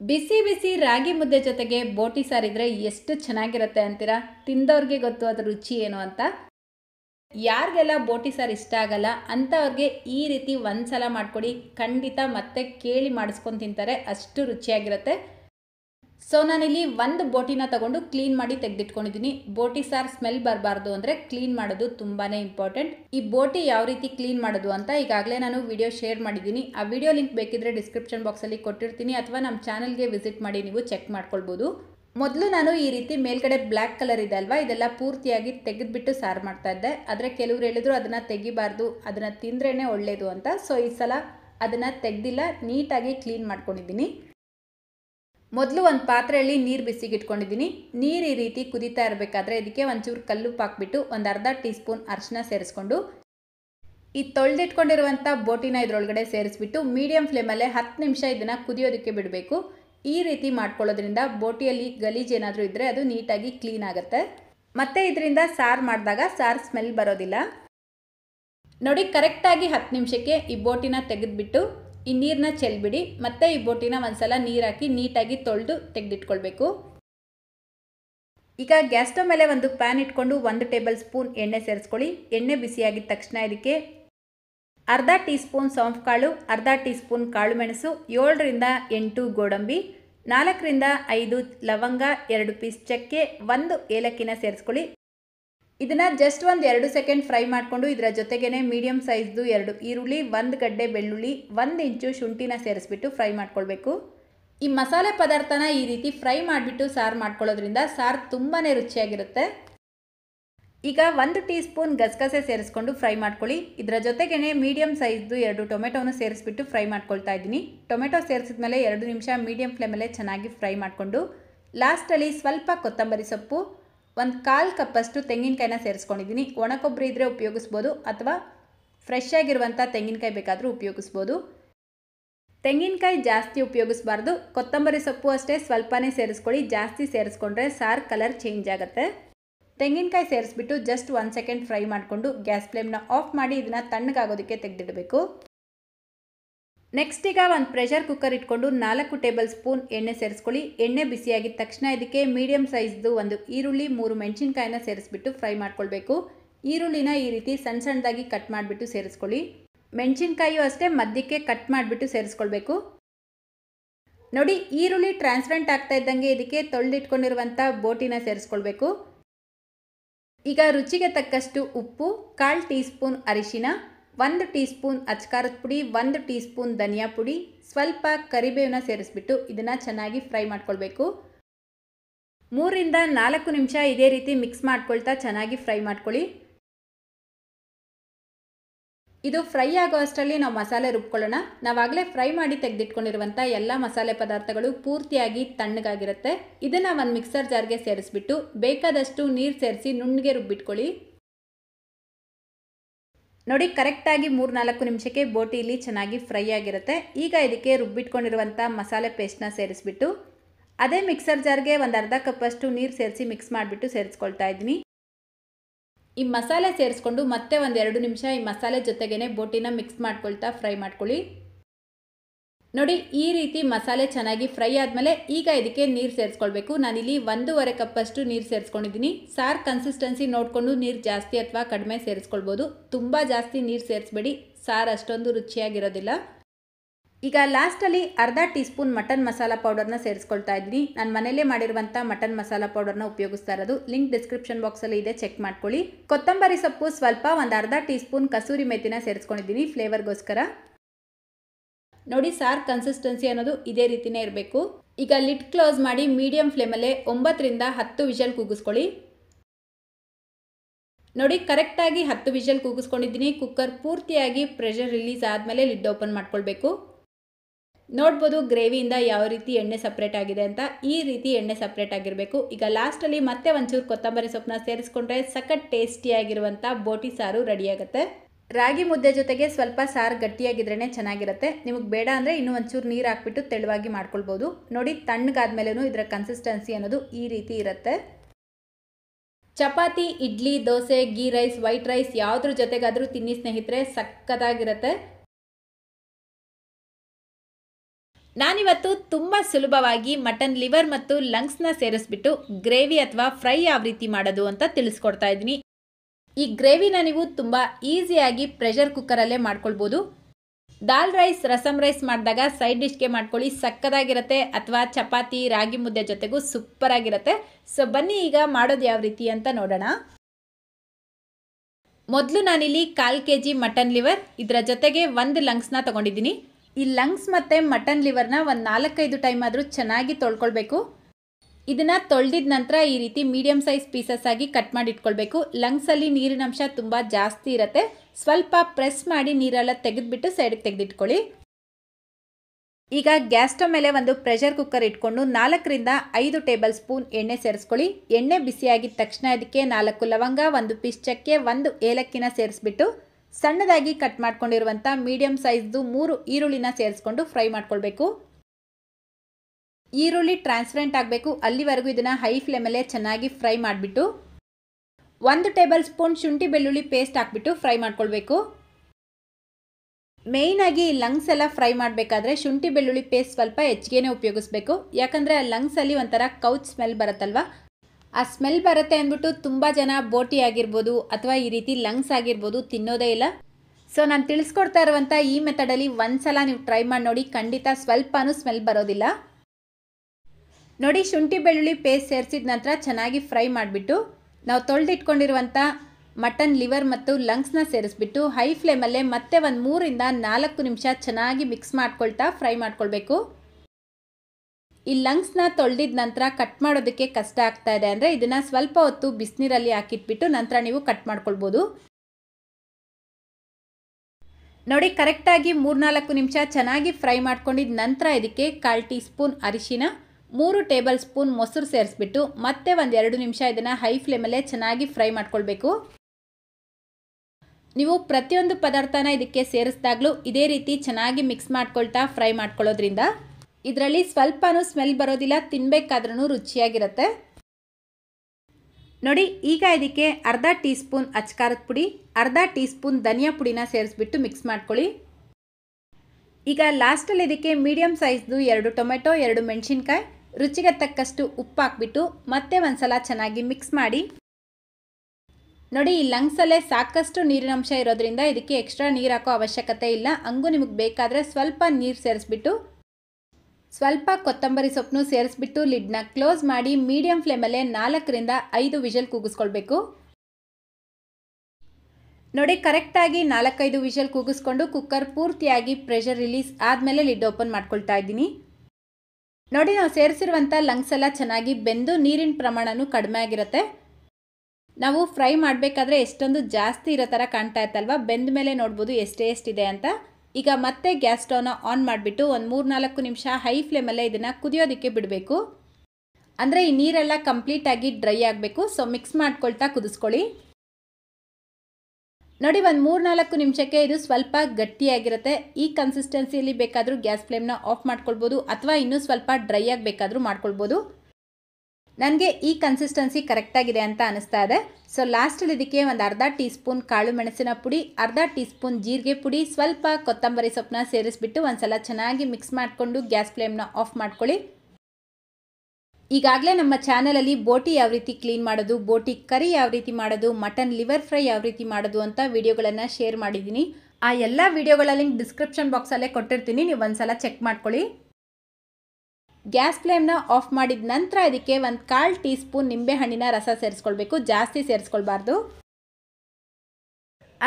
ಬಿಸಿ ಬಿಸಿ ರಾಗಿ ಮುದ್ದೆ ಜೊತೆಗೆ ಬೋಟಿ ಸಾರಿದ್ರೆ ಎಷ್ಟು ಚೆನ್ನಾಗಿರುತ್ತೆ ಅಂತೀರಾ ತಿಂದವ್ರಿಗೆ ಗೊತ್ತು ಅದ್ರ ರುಚಿ ಏನು ಅಂತ ಯಾರಿಗೆಲ್ಲ ಬೋಟಿ ಸಾರು ಇಷ್ಟ ಆಗಲ್ಲ ಅಂಥವ್ರಿಗೆ ಈ ರೀತಿ ಒಂದ್ಸಲ ಮಾಡ್ಕೊಡಿ ಮಾಡಿಕೊಡಿ ಖಂಡಿತ ಮತ್ತೆ ಕೇಳಿ ಮಾಡಿಸ್ಕೊಂಡು ತಿಂತಾರೆ ಅಷ್ಟು ರುಚಿಯಾಗಿರುತ್ತೆ ಸೊ ನಾನಿಲ್ಲಿ ಒಂದು ಬೋಟಿನ ತಗೊಂಡು ಕ್ಲೀನ್ ಮಾಡಿ ತೆಗೆದಿಟ್ಕೊಂಡಿದ್ದೀನಿ ಬೋಟಿ ಸಾರ್ ಸ್ಮೆಲ್ ಬರಬಾರ್ದು ಅಂದರೆ ಕ್ಲೀನ್ ಮಾಡೋದು ತುಂಬಾ ಇಂಪಾರ್ಟೆಂಟ್ ಈ ಬೋಟಿ ಯಾವ ರೀತಿ ಕ್ಲೀನ್ ಮಾಡೋದು ಅಂತ ಈಗಾಗಲೇ ನಾನು ವಿಡಿಯೋ ಶೇರ್ ಮಾಡಿದ್ದೀನಿ ಆ ವಿಡಿಯೋ ಲಿಂಕ್ ಬೇಕಿದ್ರೆ ಡಿಸ್ಕ್ರಿಪ್ಷನ್ ಬಾಕ್ಸಲ್ಲಿ ಕೊಟ್ಟಿರ್ತೀನಿ ಅಥವಾ ನಮ್ಮ ಚಾನಲ್ಗೆ ವಿಸಿಟ್ ಮಾಡಿ ನೀವು ಚೆಕ್ ಮಾಡ್ಕೊಳ್ಬೋದು ಮೊದಲು ನಾನು ಈ ರೀತಿ ಮೇಲ್ಗಡೆ ಬ್ಲ್ಯಾಕ್ ಕಲರ್ ಇದೆ ಅಲ್ವಾ ಇದೆಲ್ಲ ಪೂರ್ತಿಯಾಗಿ ತೆಗೆದುಬಿಟ್ಟು ಸಾರು ಮಾಡ್ತಾ ಇದ್ದೆ ಆದರೆ ಕೆಲವರು ಹೇಳಿದ್ರು ಅದನ್ನು ತೆಗಿಬಾರ್ದು ಅದನ್ನು ತಿಂದ್ರೇ ಒಳ್ಳೆಯದು ಅಂತ ಸೊ ಈ ಸಲ ಅದನ್ನು ತೆಗೆದಿಲ್ಲ ನೀಟಾಗಿ ಕ್ಲೀನ್ ಮಾಡ್ಕೊಂಡಿದ್ದೀನಿ ಮೊದಲು ಒಂದು ಪಾತ್ರೆಯಲ್ಲಿ ನೀರು ಬಿಸಿಗಿಟ್ಕೊಂಡಿದ್ದೀನಿ ನೀರು ಈ ರೀತಿ ಕುದೀತಾ ಇರಬೇಕಾದ್ರೆ ಇದಕ್ಕೆ ಒಂಚೂರು ಕಲ್ಲು ಹಾಕ್ಬಿಟ್ಟು ಒಂದು ಅರ್ಧ ಟೀ ಸ್ಪೂನ್ ಸೇರಿಸ್ಕೊಂಡು ಈ ತೊಳೆದಿಟ್ಕೊಂಡಿರುವಂಥ ಬೋಟಿನ ಇದರೊಳಗಡೆ ಸೇರಿಸ್ಬಿಟ್ಟು ಮೀಡಿಯಂ ಫ್ಲೇಮಲ್ಲೇ ಹತ್ತು ನಿಮಿಷ ಇದನ್ನು ಕುದಿಯೋದಕ್ಕೆ ಬಿಡಬೇಕು ಈ ರೀತಿ ಮಾಡ್ಕೊಳ್ಳೋದ್ರಿಂದ ಬೋಟಿಯಲ್ಲಿ ಗಲೀಜು ಏನಾದರೂ ಇದ್ದರೆ ಅದು ನೀಟಾಗಿ ಕ್ಲೀನ್ ಆಗುತ್ತೆ ಮತ್ತು ಇದರಿಂದ ಸಾರು ಮಾಡಿದಾಗ ಸಾರು ಸ್ಮೆಲ್ ಬರೋದಿಲ್ಲ ನೋಡಿ ಕರೆಕ್ಟಾಗಿ ಹತ್ತು ನಿಮಿಷಕ್ಕೆ ಈ ಬೋಟಿನ ತೆಗೆದುಬಿಟ್ಟು ಈ ನೀರನ್ನ ಚೆಲ್ಬಿಡಿ ಮತ್ತೆ ಈ ಬೋಟಿನ ಒಂದು ಸಲ ಹಾಕಿ ನೀಟಾಗಿ ತೊಳೆದು ತೆಗೆದಿಟ್ಕೊಳ್ಬೇಕು ಈಗ ಗ್ಯಾಸ್ ಸ್ಟವ್ ಮೇಲೆ ಒಂದು ಪ್ಯಾನ್ ಇಟ್ಕೊಂಡು ಒಂದು ಟೇಬಲ್ ಸ್ಪೂನ್ ಎಣ್ಣೆ ಸೇರಿಸ್ಕೊಳ್ಳಿ ಎಣ್ಣೆ ಬಿಸಿಯಾಗಿದ್ದ ತಕ್ಷಣ ಇದಕ್ಕೆ ಅರ್ಧ ಟೀ ಸ್ಪೂನ್ ಕಾಳು ಅರ್ಧ ಟೀ ಸ್ಪೂನ್ ಕಾಳು ಮೆಣಸು ಏಳರಿಂದ ಎಂಟು ಗೋಡಂಬಿ ನಾಲ್ಕರಿಂದ ಐದು ಲವಂಗ ಎರಡು ಪೀಸ್ ಚಕ್ಕೆ ಒಂದು ಏಲಕ್ಕಿನ ಸೇರಿಸ್ಕೊಳ್ಳಿ ಇದನ್ನು ಜಸ್ಟ್ ಒಂದು ಎರಡು ಸೆಕೆಂಡ್ ಫ್ರೈ ಮಾಡಿಕೊಂಡು ಇದರ ಜೊತೆಗೇ ಮೀಡಿಯಂ ಸೈಜ್ದು ಎರಡು ಈರುಳ್ಳಿ ಒಂದು ಗಡ್ಡೆ ಬೆಳ್ಳುಳ್ಳಿ ಒಂದು ಇಂಚು ಶುಂಠಿನ ಸೇರಿಸ್ಬಿಟ್ಟು ಫ್ರೈ ಮಾಡ್ಕೊಳ್ಬೇಕು ಈ ಮಸಾಲೆ ಪದಾರ್ಥನ ಈ ರೀತಿ ಫ್ರೈ ಮಾಡಿಬಿಟ್ಟು ಸಾರು ಮಾಡ್ಕೊಳ್ಳೋದ್ರಿಂದ ಸಾರು ತುಂಬಾ ರುಚಿಯಾಗಿರುತ್ತೆ ಈಗ ಒಂದು ಟೀ ಸ್ಪೂನ್ ಗಸಗಸೆ ಸೇರಿಸ್ಕೊಂಡು ಫ್ರೈ ಮಾಡ್ಕೊಳ್ಳಿ ಇದರ ಜೊತೆಗೇ ಮೀಡಿಯಂ ಸೈಜ್ದು ಎರಡು ಟೊಮೆಟೊನ ಸೇರಿಸ್ಬಿಟ್ಟು ಫ್ರೈ ಮಾಡ್ಕೊಳ್ತಾ ಇದ್ದೀನಿ ಟೊಮೆಟೊ ಸೇರಿಸಿದ ಮೇಲೆ ಎರಡು ನಿಮಿಷ ಮೀಡಿಯಂ ಫ್ಲೇಮಲ್ಲೇ ಚೆನ್ನಾಗಿ ಫ್ರೈ ಮಾಡಿಕೊಂಡು ಲಾಸ್ಟಲ್ಲಿ ಸ್ವಲ್ಪ ಕೊತ್ತಂಬರಿ ಸೊಪ್ಪು ಒಂದು ಕಾಲು ಕಪ್ಪಷ್ಟು ತೆಂಗಿನಕಾಯಿನ ಸೇರಿಸ್ಕೊಂಡಿದ್ದೀನಿ ಒಣಕೊಬ್ಬರಿ ಕೊಬ್ಬರಿ ಇದ್ದರೆ ಉಪಯೋಗಿಸ್ಬೋದು ಅಥವಾ ಫ್ರೆಶ್ ಆಗಿರುವಂಥ ತೆಂಗಿನಕಾಯಿ ಬೇಕಾದರೂ ಉಪಯೋಗಿಸ್ಬೋದು ತೆಂಗಿನಕಾಯಿ ಜಾಸ್ತಿ ಉಪಯೋಗಿಸ್ಬಾರ್ದು ಕೊತ್ತಂಬರಿ ಸೊಪ್ಪು ಅಷ್ಟೇ ಸ್ವಲ್ಪನೇ ಸೇರಿಸ್ಕೊಳ್ಳಿ ಜಾಸ್ತಿ ಸೇರಿಸ್ಕೊಂಡ್ರೆ ಸಾರ್ ಕಲರ್ ಚೇಂಜ್ ಆಗುತ್ತೆ ತೆಂಗಿನಕಾಯಿ ಸೇರಿಸ್ಬಿಟ್ಟು ಜಸ್ಟ್ ಒನ್ ಸೆಕೆಂಡ್ ಫ್ರೈ ಮಾಡಿಕೊಂಡು ಗ್ಯಾಸ್ ಫ್ಲೇಮ್ನ ಆಫ್ ಮಾಡಿ ಇದನ್ನು ತಣ್ಣಗಾಗೋದಕ್ಕೆ ತೆಗೆದಿಡಬೇಕು ನೆಕ್ಸ್ಟ್ ಈಗ ಒಂದು ಪ್ರೆಷರ್ ಕುಕ್ಕರ್ ಇಟ್ಕೊಂಡು ನಾಲ್ಕು ಟೇಬಲ್ ಸ್ಪೂನ್ ಎಣ್ಣೆ ಸೇರಿಸ್ಕೊಳ್ಳಿ ಎಣ್ಣೆ ಬಿಸಿಯಾಗಿದ್ದ ತಕ್ಷಣ ಇದಕ್ಕೆ ಮೀಡಿಯಮ್ ಸೈಜ್ದು ಒಂದು ಈರುಳ್ಳಿ ಮೂರು ಮೆಣಸಿನ್ಕಾಯಿನ ಸೇರಿಸ್ಬಿಟ್ಟು ಫ್ರೈ ಮಾಡ್ಕೊಳ್ಬೇಕು ಈರುಳ್ಳಿನ ಈ ರೀತಿ ಸಣ್ಣ ಸಣ್ಣದಾಗಿ ಕಟ್ ಮಾಡಿಬಿಟ್ಟು ಸೇರಿಸ್ಕೊಳ್ಳಿ ಮೆಣಸಿನ್ಕಾಯಿಯು ಅಷ್ಟೇ ಮಧ್ಯಕ್ಕೆ ಕಟ್ ಮಾಡಿಬಿಟ್ಟು ಸೇರಿಸ್ಕೊಳ್ಬೇಕು ನೋಡಿ ಈರುಳ್ಳಿ ಟ್ರಾನ್ಸ್ಪರೆಂಟ್ ಆಗ್ತಾ ಇದ್ದಂಗೆ ಇದಕ್ಕೆ ತೊಳೆದಿಟ್ಕೊಂಡಿರುವಂಥ ಬೋಟಿನ ಸೇರಿಸ್ಕೊಳ್ಬೇಕು ಈಗ ರುಚಿಗೆ ತಕ್ಕಷ್ಟು ಉಪ್ಪು ಕಾಲು ಟೀ ಸ್ಪೂನ್ ಅರಿಶಿನ ಒಂದು ಟೀ ಸ್ಪೂನ್ ಅಚ್ಕಾರದ ಪುಡಿ ಒಂದು ಟೀ ಸ್ಪೂನ್ ಧನಿಯಾ ಪುಡಿ ಸ್ವಲ್ಪ ಕರಿಬೇವನ್ನ ಸೇರಿಸ್ಬಿಟ್ಟು ಇದನ್ನು ಚೆನ್ನಾಗಿ ಫ್ರೈ ಮಾಡ್ಕೊಳ್ಬೇಕು ಮೂರಿಂದ ನಾಲ್ಕು ನಿಮಿಷ ಇದೇ ರೀತಿ ಮಿಕ್ಸ್ ಮಾಡ್ಕೊಳ್ತಾ ಚೆನ್ನಾಗಿ ಫ್ರೈ ಮಾಡ್ಕೊಳ್ಳಿ ಇದು ಫ್ರೈ ಆಗೋ ಅಷ್ಟರಲ್ಲಿ ನಾವು ಮಸಾಲೆ ರುಬ್ಕೊಳ್ಳೋಣ ನಾವಾಗಲೇ ಫ್ರೈ ಮಾಡಿ ತೆಗೆದಿಟ್ಕೊಂಡಿರುವಂಥ ಎಲ್ಲ ಮಸಾಲೆ ಪದಾರ್ಥಗಳು ಪೂರ್ತಿಯಾಗಿ ತಣ್ಣಗಾಗಿರುತ್ತೆ ಇದನ್ನು ಒಂದು ಮಿಕ್ಸರ್ ಜಾರ್ಗೆ ಸೇರಿಸ್ಬಿಟ್ಟು ಬೇಕಾದಷ್ಟು ನೀರು ಸೇರಿಸಿ ನುಣ್ಣಗೆ ರುಬ್ಬಿಟ್ಕೊಳ್ಳಿ ನೋಡಿ ಕರೆಕ್ಟಾಗಿ ಮೂರು ನಾಲ್ಕು ನಿಮಿಷಕ್ಕೆ ಬೋಟಿಲಿ ಚೆನ್ನಾಗಿ ಫ್ರೈ ಆಗಿರುತ್ತೆ ಈಗ ಇದಕ್ಕೆ ರುಬ್ಬಿಟ್ಕೊಂಡಿರುವಂಥ ಮಸಾಲೆ ಪೇಸ್ಟ್ನ ಸೇರಿಸ್ಬಿಟ್ಟು ಅದೇ ಮಿಕ್ಸರ್ ಜಾರ್ಗೆ ಒಂದು ಅರ್ಧ ಕಪ್ಪಷ್ಟು ನೀರು ಸೇರಿಸಿ ಮಿಕ್ಸ್ ಮಾಡಿಬಿಟ್ಟು ಸೇರಿಸ್ಕೊಳ್ತಾ ಇದ್ದೀನಿ ಈ ಮಸಾಲೆ ಸೇರಿಸ್ಕೊಂಡು ಮತ್ತೆ ಒಂದು ಎರಡು ನಿಮಿಷ ಈ ಮಸಾಲೆ ಜೊತೆಗೇ ಬೋಟಿನ ಮಿಕ್ಸ್ ಮಾಡ್ಕೊಳ್ತಾ ಫ್ರೈ ಮಾಡ್ಕೊಳ್ಳಿ ನೋಡಿ ಈ ರೀತಿ ಮಸಾಲೆ ಚೆನ್ನಾಗಿ ಫ್ರೈ ಆದಮೇಲೆ ಈಗ ಇದಕ್ಕೆ ನೀರು ಸೇರಿಸ್ಕೊಳ್ಬೇಕು ನಾನಿಲ್ಲಿ ಒಂದೂವರೆ ಕಪ್ಪಷ್ಟು ನೀರು ಸೇರಿಸ್ಕೊಂಡಿದ್ದೀನಿ ಸಾರ್ ಕನ್ಸಿಸ್ಟೆನ್ಸಿ ನೋಡಿಕೊಂಡು ನೀರು ಜಾಸ್ತಿ ಅಥವಾ ಕಡಿಮೆ ಸೇರಿಸ್ಕೊಳ್ಬೋದು ತುಂಬ ಜಾಸ್ತಿ ನೀರು ಸೇರಿಸ್ಬೇಡಿ ಸಾರು ಅಷ್ಟೊಂದು ರುಚಿಯಾಗಿರೋದಿಲ್ಲ ಈಗ ಲಾಸ್ಟಲ್ಲಿ ಅರ್ಧ ಟೀ ಸ್ಪೂನ್ ಮಟನ್ ಮಸಾಲ ಪೌಡರ್ನ ಸೇರಿಸ್ಕೊಳ್ತಾ ಇದ್ದೀನಿ ನಾನು ಮನೆಯಲ್ಲೇ ಮಾಡಿರುವಂಥ ಮಟನ್ ಮಸಾಲ ಪೌಡರ್ನ ಉಪಯೋಗಿಸ್ತಾ ಇರೋದು ಲಿಂಕ್ ಡಿಸ್ಕ್ರಿಪ್ಷನ್ ಬಾಕ್ಸಲ್ಲಿ ಇದೆ ಚೆಕ್ ಮಾಡ್ಕೊಳ್ಳಿ ಕೊತ್ತಂಬರಿ ಸೊಪ್ಪು ಸ್ವಲ್ಪ ಒಂದು ಅರ್ಧ ಟೀ ಸ್ಪೂನ್ ಕಸೂರಿ ಮೆತ್ತಿನ ಸೇರಿಸ್ಕೊಂಡಿದ್ದೀನಿ ಫ್ಲೇವರ್ಗೋಸ್ಕರ ನೋಡಿ ಸಾರ್ ಕನ್ಸಿಸ್ಟೆನ್ಸಿ ಅನ್ನೋದು ಇದೇ ರೀತಿನೇ ಇರಬೇಕು ಈಗ ಲಿಟ್ ಕ್ಲೋಸ್ ಮಾಡಿ ಮೀಡಿಯಂ ಫ್ಲೇಮಲ್ಲೇ ಒಂಬತ್ತರಿಂದ ಹತ್ತು ವಿಷಲ್ ಕೂಗಿಸ್ಕೊಳ್ಳಿ ನೋಡಿ ಕರೆಕ್ಟಾಗಿ ಹತ್ತು ವಿಷಲ್ ಕೂಗಿಸ್ಕೊಂಡಿದ್ದೀನಿ ಕುಕ್ಕರ್ ಪೂರ್ತಿಯಾಗಿ ಪ್ರೆಷರ್ ರಿಲೀಸ್ ಆದಮೇಲೆ ಲಿಡ್ ಓಪನ್ ಮಾಡ್ಕೊಳ್ಬೇಕು ನೋಡ್ಬೋದು ಗ್ರೇವಿಯಿಂದ ಯಾವ ರೀತಿ ಎಣ್ಣೆ ಸಪ್ರೇಟ್ ಆಗಿದೆ ಅಂತ ಈ ರೀತಿ ಎಣ್ಣೆ ಸಪ್ರೇಟ್ ಆಗಿರಬೇಕು ಈಗ ಲಾಸ್ಟಲ್ಲಿ ಮತ್ತೆ ಒಂಚೂರು ಕೊತ್ತಂಬರಿ ಸೊಪ್ಪನ್ನ ಸೇರಿಸ್ಕೊಂಡ್ರೆ ಸಖತ್ ಟೇಸ್ಟಿಯಾಗಿರುವಂಥ ಬೋಟಿ ಸಾರು ರೆಡಿಯಾಗುತ್ತೆ ರಾಗಿ ಮುದ್ದೆ ಜೊತೆಗೆ ಸ್ವಲ್ಪ ಸಾರು ಗಟ್ಟಿಯಾಗಿದ್ರೇ ಚೆನ್ನಾಗಿರುತ್ತೆ ನಿಮಗೆ ಬೇಡ ಅಂದರೆ ಇನ್ನೂ ಒಂಚೂರು ನೀರು ಹಾಕ್ಬಿಟ್ಟು ತೆಳುವಾಗಿ ಮಾಡ್ಕೊಳ್ಬೋದು ನೋಡಿ ತಣ್ಣಗಾದ್ಮೇಲೂ ಇದರ ಕನ್ಸಿಸ್ಟೆನ್ಸಿ ಅನ್ನೋದು ಈ ರೀತಿ ಇರುತ್ತೆ chapati idli dosa ghee rice white rice ಯಾವುದ್ರ ಜೊತೆಗಾದರೂ ತಿನ್ನಿ ಸ್ನೇಹಿತರೆ ಸಖತ್ತಾಗಿರುತ್ತೆ ನಾನಿವತ್ತು ತುಂಬ ಸುಲಭವಾಗಿ ಮಟನ್ ಲಿವರ್ ಮತ್ತು ಲಂಗ್ಸ್ನ ಸೇರಿಸ್ಬಿಟ್ಟು ಗ್ರೇವಿ ಅಥವಾ ಫ್ರೈ ಯಾವ ರೀತಿ ಮಾಡೋದು ಅಂತ ತಿಳಿಸ್ಕೊಡ್ತಾ ಇದ್ದೀನಿ ಈ ಗ್ರೇವಿನ ನೀವು ತುಂಬ ಈಸಿಯಾಗಿ ಪ್ರೆಷರ್ ಕುಕ್ಕರಲ್ಲೇ ಮಾಡ್ಕೊಳ್ಬೋದು ದಾಲ್ ರೈಸ್ ರಸಮ್ ರೈಸ್ ಮಾಡಿದಾಗ ಸೈಡ್ ಡಿಶ್ಗೆ ಮಾಡ್ಕೊಳ್ಳಿ ಸಕ್ಕದಾಗಿರುತ್ತೆ ಅಥವಾ ಚಪಾತಿ ರಾಗಿ ಮುದ್ದೆ ಜೊತೆಗೂ ಆಗಿರುತ್ತೆ ಸೊ ಬನ್ನಿ ಈಗ ಮಾಡೋದು ಯಾವ ರೀತಿ ಅಂತ ನೋಡೋಣ ಮೊದಲು ನಾನಿಲ್ಲಿ ಕಾಲು ಕೆ ಜಿ ಮಟನ್ ಲಿವರ್ ಇದರ ಜೊತೆಗೆ ಒಂದು ಲಂಗ್ಸ್ನ ತೊಗೊಂಡಿದ್ದೀನಿ ಈ ಲಂಗ್ಸ್ ಮತ್ತು ಮಟನ್ ಲಿವರ್ನ ಒಂದು ನಾಲ್ಕೈದು ಟೈಮ್ ಆದರೂ ಚೆನ್ನಾಗಿ ತೊಳ್ಕೊಳ್ಬೇಕು ಇದನ್ನು ತೊಳೆದಿದ ನಂತರ ಈ ರೀತಿ ಮೀಡಿಯಂ ಸೈಜ್ ಪೀಸಸ್ ಆಗಿ ಕಟ್ ಮಾಡಿ ಇಟ್ಕೊಳ್ಬೇಕು ಲಂಗ್ಸಲ್ಲಿ ನೀರಿನಂಶ ತುಂಬ ಜಾಸ್ತಿ ಇರುತ್ತೆ ಸ್ವಲ್ಪ ಪ್ರೆಸ್ ಮಾಡಿ ನೀರೆಲ್ಲ ತೆಗೆದುಬಿಟ್ಟು ಸೈಡಿಗೆ ತೆಗೆದಿಟ್ಕೊಳ್ಳಿ ಈಗ ಗ್ಯಾಸ್ ಸ್ಟವ್ ಮೇಲೆ ಒಂದು ಪ್ರೆಷರ್ ಕುಕ್ಕರ್ ಇಟ್ಕೊಂಡು ನಾಲ್ಕರಿಂದ ಐದು ಟೇಬಲ್ ಸ್ಪೂನ್ ಎಣ್ಣೆ ಸೇರಿಸ್ಕೊಳ್ಳಿ ಎಣ್ಣೆ ಬಿಸಿಯಾಗಿದ್ದ ತಕ್ಷಣ ಅದಕ್ಕೆ ನಾಲ್ಕು ಲವಂಗ ಒಂದು ಪಿಶ್ಚಕ್ಕೆ ಒಂದು ಏಲಕ್ಕಿನ ಸೇರಿಸ್ಬಿಟ್ಟು ಸಣ್ಣದಾಗಿ ಕಟ್ ಮಾಡ್ಕೊಂಡಿರುವಂಥ ಮೀಡಿಯಂ ಸೈಜ್ದು ಮೂರು ಈರುಳ್ಳಿನ ಸೇರಿಸ್ಕೊಂಡು ಫ್ರೈ ಮಾಡ್ಕೊಳ್ಬೇಕು ಈರುಳ್ಳಿ ಟ್ರಾನ್ಸ್ಪರೆಂಟ್ ಆಗಬೇಕು ಅಲ್ಲಿವರೆಗೂ ಇದನ್ನು ಹೈ ಫ್ಲೇಮಲ್ಲೇ ಚೆನ್ನಾಗಿ ಫ್ರೈ ಮಾಡಿಬಿಟ್ಟು ಒಂದು ಟೇಬಲ್ ಸ್ಪೂನ್ ಶುಂಠಿ ಬೆಳ್ಳುಳ್ಳಿ ಪೇಸ್ಟ್ ಹಾಕ್ಬಿಟ್ಟು ಫ್ರೈ ಮಾಡ್ಕೊಳ್ಬೇಕು ಮೇಯ್ನಾಗಿ ಲಂಗ್ಸ್ ಎಲ್ಲ ಫ್ರೈ ಮಾಡಬೇಕಾದ್ರೆ ಶುಂಠಿ ಬೆಳ್ಳುಳ್ಳಿ ಪೇಸ್ಟ್ ಸ್ವಲ್ಪ ಹೆಚ್ಚಿಗೆ ಉಪಯೋಗಿಸ್ಬೇಕು ಯಾಕಂದರೆ ಲಂಗ್ಸಲ್ಲಿ ಒಂಥರ ಕೌಚ್ ಸ್ಮೆಲ್ ಬರುತ್ತಲ್ವಾ ಆ ಸ್ಮೆಲ್ ಬರುತ್ತೆ ಅಂದ್ಬಿಟ್ಟು ತುಂಬ ಜನ ಬೋಟಿ ಆಗಿರ್ಬೋದು ಅಥವಾ ಈ ರೀತಿ ಲಂಗ್ಸ್ ಆಗಿರ್ಬೋದು ತಿನ್ನೋದೇ ಇಲ್ಲ ಸೊ ನಾನು ತಿಳಿಸ್ಕೊಡ್ತಾ ಇರುವಂಥ ಈ ಮೆಥಡಲ್ಲಿ ಒಂದು ಸಲ ನೀವು ಟ್ರೈ ಮಾಡಿ ನೋಡಿ ಖಂಡಿತ ಸ್ವಲ್ಪನೂ ಸ್ಮೆಲ್ ಬರೋದಿಲ್ಲ ನೋಡಿ ಶುಂಠಿ ಬೆಳ್ಳುಳ್ಳಿ ಪೇಸ್ಟ್ ಸೇರಿಸಿದ ನಂತರ ಚೆನ್ನಾಗಿ ಫ್ರೈ ಮಾಡಿಬಿಟ್ಟು ನಾವು ತೊಳೆದಿಟ್ಕೊಂಡಿರುವಂಥ ಮಟನ್ ಲಿವರ್ ಮತ್ತು ಲಂಗ್ಸ್ನ ಸೇರಿಸ್ಬಿಟ್ಟು ಹೈ ಫ್ಲೇಮಲ್ಲೇ ಮತ್ತೆ ಒಂದು ಮೂರಿಂದ ನಾಲ್ಕು ನಿಮಿಷ ಚೆನ್ನಾಗಿ ಮಿಕ್ಸ್ ಮಾಡ್ಕೊಳ್ತಾ ಫ್ರೈ ಮಾಡ್ಕೊಳ್ಬೇಕು ಈ ಲಂಗ್ಸ್ನ ತೊಳೆದಿದ ನಂತರ ಕಟ್ ಮಾಡೋದಕ್ಕೆ ಕಷ್ಟ ಆಗ್ತಾ ಇದೆ ಅಂದರೆ ಇದನ್ನು ಸ್ವಲ್ಪ ಹೊತ್ತು ಬಿಸಿನೀರಲ್ಲಿ ಹಾಕಿಟ್ಬಿಟ್ಟು ನಂತರ ನೀವು ಕಟ್ ಮಾಡ್ಕೊಳ್ಬೋದು ನೋಡಿ ಕರೆಕ್ಟಾಗಿ ಮೂರ್ನಾಲ್ಕು ನಿಮಿಷ ಚೆನ್ನಾಗಿ ಫ್ರೈ ಮಾಡ್ಕೊಂಡಿದ ನಂತರ ಇದಕ್ಕೆ ಕಾಲು ಟೀ ಸ್ಪೂನ್ ಅರಿಶಿನ ಮೂರು ಟೇಬಲ್ ಸ್ಪೂನ್ ಮೊಸರು ಸೇರಿಸ್ಬಿಟ್ಟು ಮತ್ತೆ ಒಂದು ಎರಡು ನಿಮಿಷ ಇದನ್ನು ಹೈ ಫ್ಲೇಮಲ್ಲೇ ಚೆನ್ನಾಗಿ ಫ್ರೈ ಮಾಡ್ಕೊಳ್ಬೇಕು ನೀವು ಪ್ರತಿಯೊಂದು ಪದಾರ್ಥನ ಇದಕ್ಕೆ ಸೇರಿಸಿದಾಗಲೂ ಇದೇ ರೀತಿ ಚೆನ್ನಾಗಿ ಮಿಕ್ಸ್ ಮಾಡ್ಕೊಳ್ತಾ ಫ್ರೈ ಮಾಡ್ಕೊಳ್ಳೋದ್ರಿಂದ ಇದರಲ್ಲಿ ಸ್ವಲ್ಪನೂ ಸ್ಮೆಲ್ ಬರೋದಿಲ್ಲ ತಿನ್ನಬೇಕಾದ್ರೂ ರುಚಿಯಾಗಿರುತ್ತೆ ನೋಡಿ ಈಗ ಇದಕ್ಕೆ ಅರ್ಧ ಟೀ ಸ್ಪೂನ್ ಅಚ್ಕಾರದ ಪುಡಿ ಅರ್ಧ ಟೀ ಸ್ಪೂನ್ ಧನಿಯಾ ಪುಡಿನ ಸೇರಿಸ್ಬಿಟ್ಟು ಮಿಕ್ಸ್ ಮಾಡ್ಕೊಳ್ಳಿ ಈಗ ಲಾಸ್ಟಲ್ಲಿ ಇದಕ್ಕೆ ಮೀಡಿಯಮ್ ಸೈಜ್ದು ಎರಡು ಟೊಮೆಟೊ ಎರಡು ಮೆಣಸಿನ್ಕಾಯಿ ರುಚಿಗೆ ತಕ್ಕಷ್ಟು ಉಪ್ಪು ಹಾಕ್ಬಿಟ್ಟು ಮತ್ತೆ ಒಂದ್ಸಲ ಚೆನ್ನಾಗಿ ಮಿಕ್ಸ್ ಮಾಡಿ ನೋಡಿ ಈ ಲಂಗ್ಸಲ್ಲೇ ಸಾಕಷ್ಟು ನೀರಿನಂಶ ಇರೋದ್ರಿಂದ ಇದಕ್ಕೆ ಎಕ್ಸ್ಟ್ರಾ ನೀರು ಹಾಕೋ ಅವಶ್ಯಕತೆ ಇಲ್ಲ ಹಂಗೂ ನಿಮಗೆ ಬೇಕಾದರೆ ಸ್ವಲ್ಪ ನೀರು ಸೇರಿಸ್ಬಿಟ್ಟು ಸ್ವಲ್ಪ ಕೊತ್ತಂಬರಿ ಸೊಪ್ಪನ್ನು ಸೇರಿಸ್ಬಿಟ್ಟು ಲಿಡ್ನ ಕ್ಲೋಸ್ ಮಾಡಿ ಮೀಡಿಯಂ ಫ್ಲೇಮಲ್ಲೇ ನಾಲ್ಕರಿಂದ ಐದು ವಿಷಲ್ ಕೂಗಿಸ್ಕೊಳ್ಬೇಕು ನೋಡಿ ಕರೆಕ್ಟಾಗಿ ನಾಲ್ಕೈದು ವಿಷಲ್ ಕೂಗಿಸ್ಕೊಂಡು ಕುಕ್ಕರ್ ಪೂರ್ತಿಯಾಗಿ ಪ್ರೆಷರ್ ರಿಲೀಸ್ ಆದಮೇಲೆ ಲಿಡ್ ಓಪನ್ ಮಾಡ್ಕೊಳ್ತಾ ಇದ್ದೀನಿ ನೋಡಿ ನಾವು ಸೇರಿಸಿರುವಂಥ ಲಂಗ್ಸ್ ಎಲ್ಲ ಚೆನ್ನಾಗಿ ಬೆಂದು ನೀರಿನ ಪ್ರಮಾಣವೂ ಕಡಿಮೆ ಆಗಿರುತ್ತೆ ನಾವು ಫ್ರೈ ಮಾಡಬೇಕಾದ್ರೆ ಎಷ್ಟೊಂದು ಜಾಸ್ತಿ ಇರೋ ಥರ ಕಾಣ್ತಾ ಇತ್ತಲ್ವ ಬೆಂದ ಮೇಲೆ ನೋಡ್ಬೋದು ಎಷ್ಟೇ ಎಷ್ಟಿದೆ ಅಂತ ಈಗ ಮತ್ತೆ ಗ್ಯಾಸ್ ಸ್ಟವ್ನ ಆನ್ ಮಾಡಿಬಿಟ್ಟು ಒಂದು ಮೂರು ನಾಲ್ಕು ನಿಮಿಷ ಹೈ ಫ್ಲೇಮಲ್ಲೇ ಇದನ್ನು ಕುದಿಯೋದಕ್ಕೆ ಬಿಡಬೇಕು ಅಂದರೆ ಈ ನೀರೆಲ್ಲ ಕಂಪ್ಲೀಟಾಗಿ ಡ್ರೈ ಆಗಬೇಕು ಸೊ ಮಿಕ್ಸ್ ಮಾಡ್ಕೊಳ್ತಾ ಕುದಿಸ್ಕೊಳ್ಳಿ ನೋಡಿ ಒಂದು ಮೂರು ನಾಲ್ಕು ನಿಮಿಷಕ್ಕೆ ಇದು ಸ್ವಲ್ಪ ಗಟ್ಟಿಯಾಗಿರುತ್ತೆ ಈ ಕನ್ಸಿಸ್ಟೆನ್ಸಿಯಲ್ಲಿ ಬೇಕಾದರೂ ಗ್ಯಾಸ್ ಫ್ಲೇಮ್ನ ಆಫ್ ಮಾಡ್ಕೊಳ್ಬೋದು ಅಥವಾ ಇನ್ನೂ ಸ್ವಲ್ಪ ಡ್ರೈ ಆಗಿ ಬೇಕಾದರೂ ಮಾಡ್ಕೊಳ್ಬೋದು ನನಗೆ ಈ ಕನ್ಸಿಸ್ಟೆನ್ಸಿ ಕರೆಕ್ಟಾಗಿದೆ ಅಂತ ಅನಿಸ್ತಾ ಇದೆ ಸೊ ಲಾಸ್ಟಲ್ಲಿ ಇದಕ್ಕೆ ಒಂದು ಅರ್ಧ ಟೀ ಸ್ಪೂನ್ ಕಾಳು ಮೆಣಸಿನ ಪುಡಿ ಅರ್ಧ ಟೀ ಸ್ಪೂನ್ ಜೀರಿಗೆ ಪುಡಿ ಸ್ವಲ್ಪ ಕೊತ್ತಂಬರಿ ಸೊಪ್ಪನ್ನ ಸೇರಿಸ್ಬಿಟ್ಟು ಒಂದು ಸಲ ಚೆನ್ನಾಗಿ ಮಿಕ್ಸ್ ಮಾಡಿಕೊಂಡು ಗ್ಯಾಸ್ ಫ್ಲೇಮ್ನ ಆಫ್ ಮಾಡ್ಕೊಳ್ಳಿ ಈಗಾಗಲೇ ನಮ್ಮ ಚಾನಲಲ್ಲಿ ಬೋಟಿ ಯಾವ ರೀತಿ ಕ್ಲೀನ್ ಮಾಡೋದು ಬೋಟಿ ಕರಿ ಯಾವ ರೀತಿ ಮಾಡೋದು ಮಟನ್ ಲಿವರ್ ಫ್ರೈ ಯಾವ ರೀತಿ ಮಾಡೋದು ಅಂತ ವಿಡಿಯೋಗಳನ್ನು ಶೇರ್ ಮಾಡಿದ್ದೀನಿ ಆ ಎಲ್ಲ ವಿಡಿಯೋಗಳ ಲಿಂಕ್ ಡಿಸ್ಕ್ರಿಪ್ಷನ್ ಬಾಕ್ಸಲ್ಲೇ ಕೊಟ್ಟಿರ್ತೀನಿ ನೀವು ಒಂದ್ಸಲ ಚೆಕ್ ಮಾಡ್ಕೊಳ್ಳಿ ಗ್ಯಾಸ್ ಫ್ಲೇಮ್ನ ಆಫ್ ಮಾಡಿದ ನಂತರ ಇದಕ್ಕೆ ಒಂದು ಕಾಲು ಟೀ ಸ್ಪೂನ್ ನಿಂಬೆಹಣ್ಣಿನ ರಸ ಸೇರಿಸ್ಕೊಳ್ಬೇಕು ಜಾಸ್ತಿ ಸೇರಿಸ್ಕೊಳ್ಬಾರ್ದು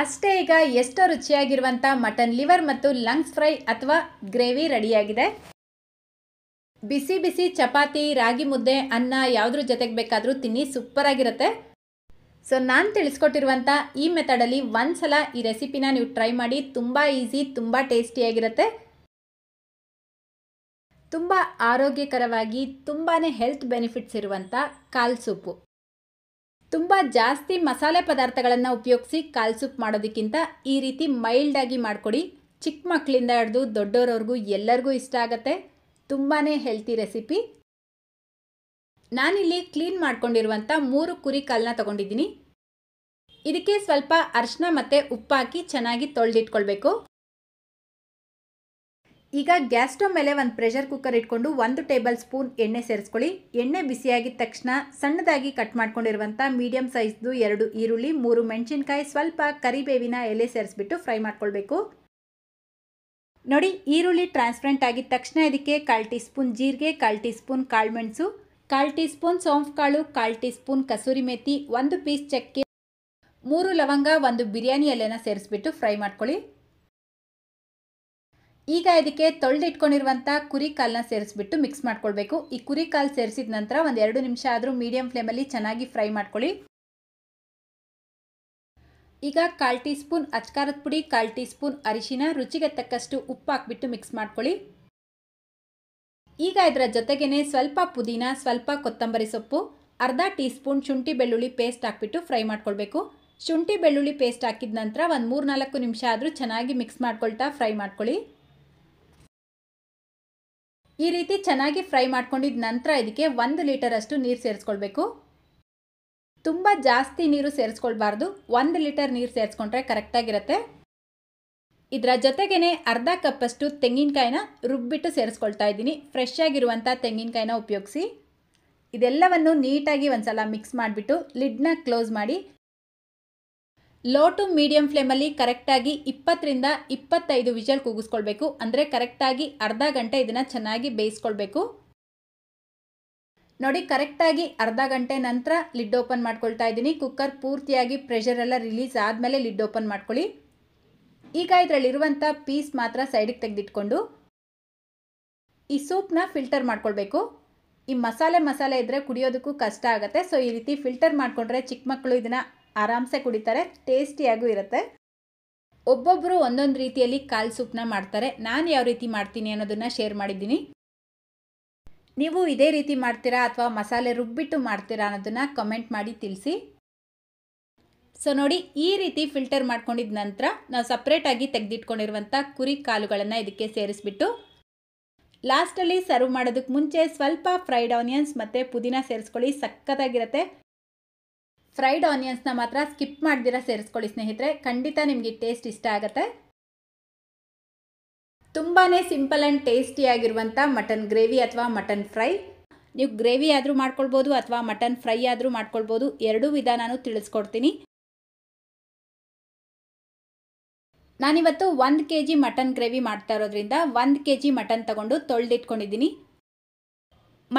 ಅಷ್ಟೇ ಈಗ ಎಷ್ಟೋ ರುಚಿಯಾಗಿರುವಂಥ ಮಟನ್ ಲಿವರ್ ಮತ್ತು ಲಂಗ್ಸ್ ಫ್ರೈ ಅಥವಾ ಗ್ರೇವಿ ರೆಡಿಯಾಗಿದೆ ಬಿಸಿ ಬಿಸಿ ಚಪಾತಿ ರಾಗಿ ಮುದ್ದೆ ಅನ್ನ ಯಾವುದ್ರ ಜೊತೆಗೆ ಬೇಕಾದರೂ ತಿನ್ನಿ ಆಗಿರುತ್ತೆ ಸೊ ನಾನು ತಿಳಿಸ್ಕೊಟ್ಟಿರುವಂಥ ಈ ಮೆಥಡಲ್ಲಿ ಒಂದು ಸಲ ಈ ರೆಸಿಪಿನ ನೀವು ಟ್ರೈ ಮಾಡಿ ತುಂಬ ಈಸಿ ತುಂಬ ಟೇಸ್ಟಿಯಾಗಿರುತ್ತೆ ತುಂಬ ಆರೋಗ್ಯಕರವಾಗಿ ತುಂಬಾ ಹೆಲ್ತ್ ಬೆನಿಫಿಟ್ಸ್ ಇರುವಂಥ ಕಾಲು ಸೂಪು ತುಂಬ ಜಾಸ್ತಿ ಮಸಾಲೆ ಪದಾರ್ಥಗಳನ್ನು ಉಪಯೋಗಿಸಿ ಕಾಲು ಸೂಪ್ ಮಾಡೋದಕ್ಕಿಂತ ಈ ರೀತಿ ಮೈಲ್ಡಾಗಿ ಮಾಡಿಕೊಡಿ ಚಿಕ್ಕ ಮಕ್ಕಳಿಂದ ಹಿಡಿದು ದೊಡ್ಡೋರವ್ರಿಗೂ ಎಲ್ಲರಿಗೂ ಇಷ್ಟ ಆಗುತ್ತೆ ತುಂಬಾ ಹೆಲ್ತಿ ರೆಸಿಪಿ ನಾನಿಲ್ಲಿ ಕ್ಲೀನ್ ಮಾಡ್ಕೊಂಡಿರುವಂಥ ಮೂರು ಕುರಿ ಕಾಲನ್ನ ತೊಗೊಂಡಿದ್ದೀನಿ ಇದಕ್ಕೆ ಸ್ವಲ್ಪ ಅರ್ಶನ ಮತ್ತು ಉಪ್ಪಾಕಿ ಚೆನ್ನಾಗಿ ತೊಳೆದಿಟ್ಕೊಳ್ಬೇಕು ಈಗ ಗ್ಯಾಸ್ ಸ್ಟವ್ ಮೇಲೆ ಒಂದು ಪ್ರೆಷರ್ ಕುಕ್ಕರ್ ಇಟ್ಕೊಂಡು ಒಂದು ಟೇಬಲ್ ಸ್ಪೂನ್ ಎಣ್ಣೆ ಸೇರಿಸ್ಕೊಳ್ಳಿ ಎಣ್ಣೆ ಬಿಸಿಯಾಗಿದ ತಕ್ಷಣ ಸಣ್ಣದಾಗಿ ಕಟ್ ಮಾಡ್ಕೊಂಡಿರುವಂಥ ಮೀಡಿಯಂ ಸೈಜ್ದು ಎರಡು ಈರುಳ್ಳಿ ಮೂರು ಮೆಣಸಿನ್ಕಾಯಿ ಸ್ವಲ್ಪ ಕರಿಬೇವಿನ ಎಲೆ ಸೇರಿಸ್ಬಿಟ್ಟು ಫ್ರೈ ಮಾಡ್ಕೊಳ್ಬೇಕು ನೋಡಿ ಈರುಳ್ಳಿ ಟ್ರಾನ್ಸ್ಪರೆಂಟ್ ಆಗಿದ ತಕ್ಷಣ ಇದಕ್ಕೆ ಕಾಲು ಟೀ ಸ್ಪೂನ್ ಜೀರಿಗೆ ಕಾಲು ಟೀ ಸ್ಪೂನ್ ಕಾಳುಮೆಣಸು ಕಾಲ್ ಟೀ ಸ್ಪೂನ್ ಕಾಳು ಕಾಲು ಟೀ ಸ್ಪೂನ್ ಕಸೂರಿ ಮೇಥಿ ಒಂದು ಪೀಸ್ ಚಕ್ಕೆ ಮೂರು ಲವಂಗ ಒಂದು ಬಿರಿಯಾನಿ ಎಲೆನ ಸೇರಿಸ್ಬಿಟ್ಟು ಫ್ರೈ ಮಾಡ್ಕೊಳ್ಳಿ ಈಗ ಇದಕ್ಕೆ ತೊಳೆದಿಟ್ಕೊಂಡಿರುವಂಥ ಕುರಿ ಕಾಲನ್ನ ಸೇರಿಸ್ಬಿಟ್ಟು ಮಿಕ್ಸ್ ಮಾಡ್ಕೊಳ್ಬೇಕು ಈ ಕುರಿ ಕಾಲು ಸೇರಿಸಿದ ನಂತರ ಒಂದು ಎರಡು ನಿಮಿಷ ಆದರೂ ಮೀಡಿಯಂ ಫ್ಲೇಮಲ್ಲಿ ಚೆನ್ನಾಗಿ ಫ್ರೈ ಮಾಡ್ಕೊಳ್ಳಿ ಈಗ ಕಾಲು ಟೀ ಸ್ಪೂನ್ ಅಚ್ಕಾರದ ಪುಡಿ ಕಾಲು ಟೀ ಸ್ಪೂನ್ ಅರಿಶಿನ ರುಚಿಗೆ ತಕ್ಕಷ್ಟು ಉಪ್ಪು ಹಾಕ್ಬಿಟ್ಟು ಮಿಕ್ಸ್ ಮಾಡ್ಕೊಳ್ಳಿ ಈಗ ಇದರ ಜೊತೆಗೇ ಸ್ವಲ್ಪ ಪುದೀನ ಸ್ವಲ್ಪ ಕೊತ್ತಂಬರಿ ಸೊಪ್ಪು ಅರ್ಧ ಟೀ ಸ್ಪೂನ್ ಶುಂಠಿ ಬೆಳ್ಳುಳ್ಳಿ ಪೇಸ್ಟ್ ಹಾಕ್ಬಿಟ್ಟು ಫ್ರೈ ಮಾಡ್ಕೊಳ್ಬೇಕು ಶುಂಠಿ ಬೆಳ್ಳುಳ್ಳಿ ಪೇಸ್ಟ್ ಹಾಕಿದ ನಂತರ ಒಂದು ಮೂರು ನಾಲ್ಕು ನಿಮಿಷ ಆದರೂ ಚೆನ್ನಾಗಿ ಮಿಕ್ಸ್ ಮಾಡ್ಕೊಳ್ತಾ ಫ್ರೈ ಮಾಡ್ಕೊಳ್ಳಿ ಈ ರೀತಿ ಚೆನ್ನಾಗಿ ಫ್ರೈ ಮಾಡ್ಕೊಂಡಿದ ನಂತರ ಇದಕ್ಕೆ ಒಂದು ಲೀಟರಷ್ಟು ನೀರು ಸೇರಿಸ್ಕೊಳ್ಬೇಕು ತುಂಬ ಜಾಸ್ತಿ ನೀರು ಸೇರಿಸ್ಕೊಳ್ಬಾರ್ದು ಒಂದು ಲೀಟರ್ ನೀರು ಸೇರಿಸ್ಕೊಂಡ್ರೆ ಕರೆಕ್ಟಾಗಿರುತ್ತೆ ಇದರ ಜೊತೆಗೇ ಅರ್ಧ ಕಪ್ಪಷ್ಟು ತೆಂಗಿನಕಾಯಿನ ರುಬ್ಬಿಟ್ಟು ಸೇರಿಸ್ಕೊಳ್ತಾ ಇದ್ದೀನಿ ಫ್ರೆಶ್ ಆಗಿರುವಂಥ ತೆಂಗಿನಕಾಯಿನ ಉಪಯೋಗಿಸಿ ಇದೆಲ್ಲವನ್ನು ನೀಟಾಗಿ ಒಂದು ಸಲ ಮಿಕ್ಸ್ ಮಾಡಿಬಿಟ್ಟು ಲಿಡ್ನ ಕ್ಲೋಸ್ ಮಾಡಿ ಲೋ ಟು ಮೀಡಿಯಂ ಫ್ಲೇಮಲ್ಲಿ ಕರೆಕ್ಟಾಗಿ ಇಪ್ಪತ್ತರಿಂದ ಇಪ್ಪತ್ತೈದು ವಿಷಲ್ ಕೂಗಿಸ್ಕೊಳ್ಬೇಕು ಅಂದರೆ ಕರೆಕ್ಟಾಗಿ ಅರ್ಧ ಗಂಟೆ ಇದನ್ನು ಚೆನ್ನಾಗಿ ಬೇಯಿಸ್ಕೊಳ್ಬೇಕು ನೋಡಿ ಕರೆಕ್ಟಾಗಿ ಅರ್ಧ ಗಂಟೆ ನಂತರ ಲಿಡ್ ಓಪನ್ ಮಾಡ್ಕೊಳ್ತಾ ಇದ್ದೀನಿ ಕುಕ್ಕರ್ ಪೂರ್ತಿಯಾಗಿ ಪ್ರೆಷರ್ ಎಲ್ಲ ರಿಲೀಸ್ ಆದಮೇಲೆ ಲಿಡ್ ಓಪನ್ ಮಾಡ್ಕೊಳ್ಳಿ ಈಗ ಇದರಲ್ಲಿರುವಂಥ ಪೀಸ್ ಮಾತ್ರ ಸೈಡಿಗೆ ತೆಗೆದಿಟ್ಕೊಂಡು ಈ ಸೂಪ್ನ ಫಿಲ್ಟರ್ ಮಾಡ್ಕೊಳ್ಬೇಕು ಈ ಮಸಾಲೆ ಮಸಾಲೆ ಇದ್ದರೆ ಕುಡಿಯೋದಕ್ಕೂ ಕಷ್ಟ ಆಗುತ್ತೆ ಸೊ ಈ ರೀತಿ ಫಿಲ್ಟರ್ ಮಾಡಿಕೊಂಡ್ರೆ ಚಿಕ್ಕ ಮಕ್ಕಳು ಇದನ್ನು ಆರಾಮ್ಸೆ ಕುಡಿತಾರೆ ಟೇಸ್ಟಿಯಾಗೂ ಇರುತ್ತೆ ಒಬ್ಬೊಬ್ಬರು ಒಂದೊಂದು ರೀತಿಯಲ್ಲಿ ಕಾಲು ಸೂಪ್ನ ಮಾಡ್ತಾರೆ ನಾನು ಯಾವ ರೀತಿ ಮಾಡ್ತೀನಿ ಅನ್ನೋದನ್ನು ಶೇರ್ ಮಾಡಿದ್ದೀನಿ ನೀವು ಇದೇ ರೀತಿ ಮಾಡ್ತೀರಾ ಅಥವಾ ಮಸಾಲೆ ರುಬ್ಬಿಟ್ಟು ಮಾಡ್ತೀರಾ ಅನ್ನೋದನ್ನು ಕಮೆಂಟ್ ಮಾಡಿ ತಿಳಿಸಿ ಸೊ ನೋಡಿ ಈ ರೀತಿ ಫಿಲ್ಟರ್ ಮಾಡ್ಕೊಂಡಿದ ನಂತರ ನಾವು ಸಪ್ರೇಟಾಗಿ ತೆಗೆದಿಟ್ಕೊಂಡಿರುವಂಥ ಕುರಿ ಕಾಲುಗಳನ್ನು ಇದಕ್ಕೆ ಸೇರಿಸ್ಬಿಟ್ಟು ಲಾಸ್ಟಲ್ಲಿ ಸರ್ವ್ ಮಾಡೋದಕ್ಕೆ ಮುಂಚೆ ಸ್ವಲ್ಪ ಫ್ರೈಡ್ ಆನಿಯನ್ಸ್ ಮತ್ತು ಪುದೀನ ಸೇರಿಸ್ಕೊಳ್ಳಿ ಸಖತ್ತಾಗಿರುತ್ತೆ ಫ್ರೈಡ್ ಆನಿಯನ್ಸ್ನ ಮಾತ್ರ ಸ್ಕಿಪ್ ಮಾಡ್ದಿರ ಸೇರಿಸ್ಕೊಳ್ಳಿ ಸ್ನೇಹಿತರೆ ಖಂಡಿತ ನಿಮಗೆ ಟೇಸ್ಟ್ ಇಷ್ಟ ಆಗುತ್ತೆ ತುಂಬಾ ಸಿಂಪಲ್ ಆ್ಯಂಡ್ ಟೇಸ್ಟಿಯಾಗಿರುವಂಥ ಮಟನ್ ಗ್ರೇವಿ ಅಥವಾ ಮಟನ್ ಫ್ರೈ ನೀವು ಗ್ರೇವಿ ಆದರೂ ಮಾಡ್ಕೊಳ್ಬೋದು ಅಥವಾ ಮಟನ್ ಫ್ರೈ ಆದರೂ ಮಾಡ್ಕೊಳ್ಬೋದು ಎರಡೂ ವಿಧಾನಾನು ತಿಳಿಸ್ಕೊಡ್ತೀನಿ ನಾನಿವತ್ತು ಒಂದು ಕೆ ಜಿ ಮಟನ್ ಗ್ರೇವಿ ಮಾಡ್ತಾ ಇರೋದ್ರಿಂದ ಒಂದು ಕೆ ಜಿ ಮಟನ್ ತಗೊಂಡು ತೊಳೆದಿಟ್ಕೊಂಡಿದ್ದೀನಿ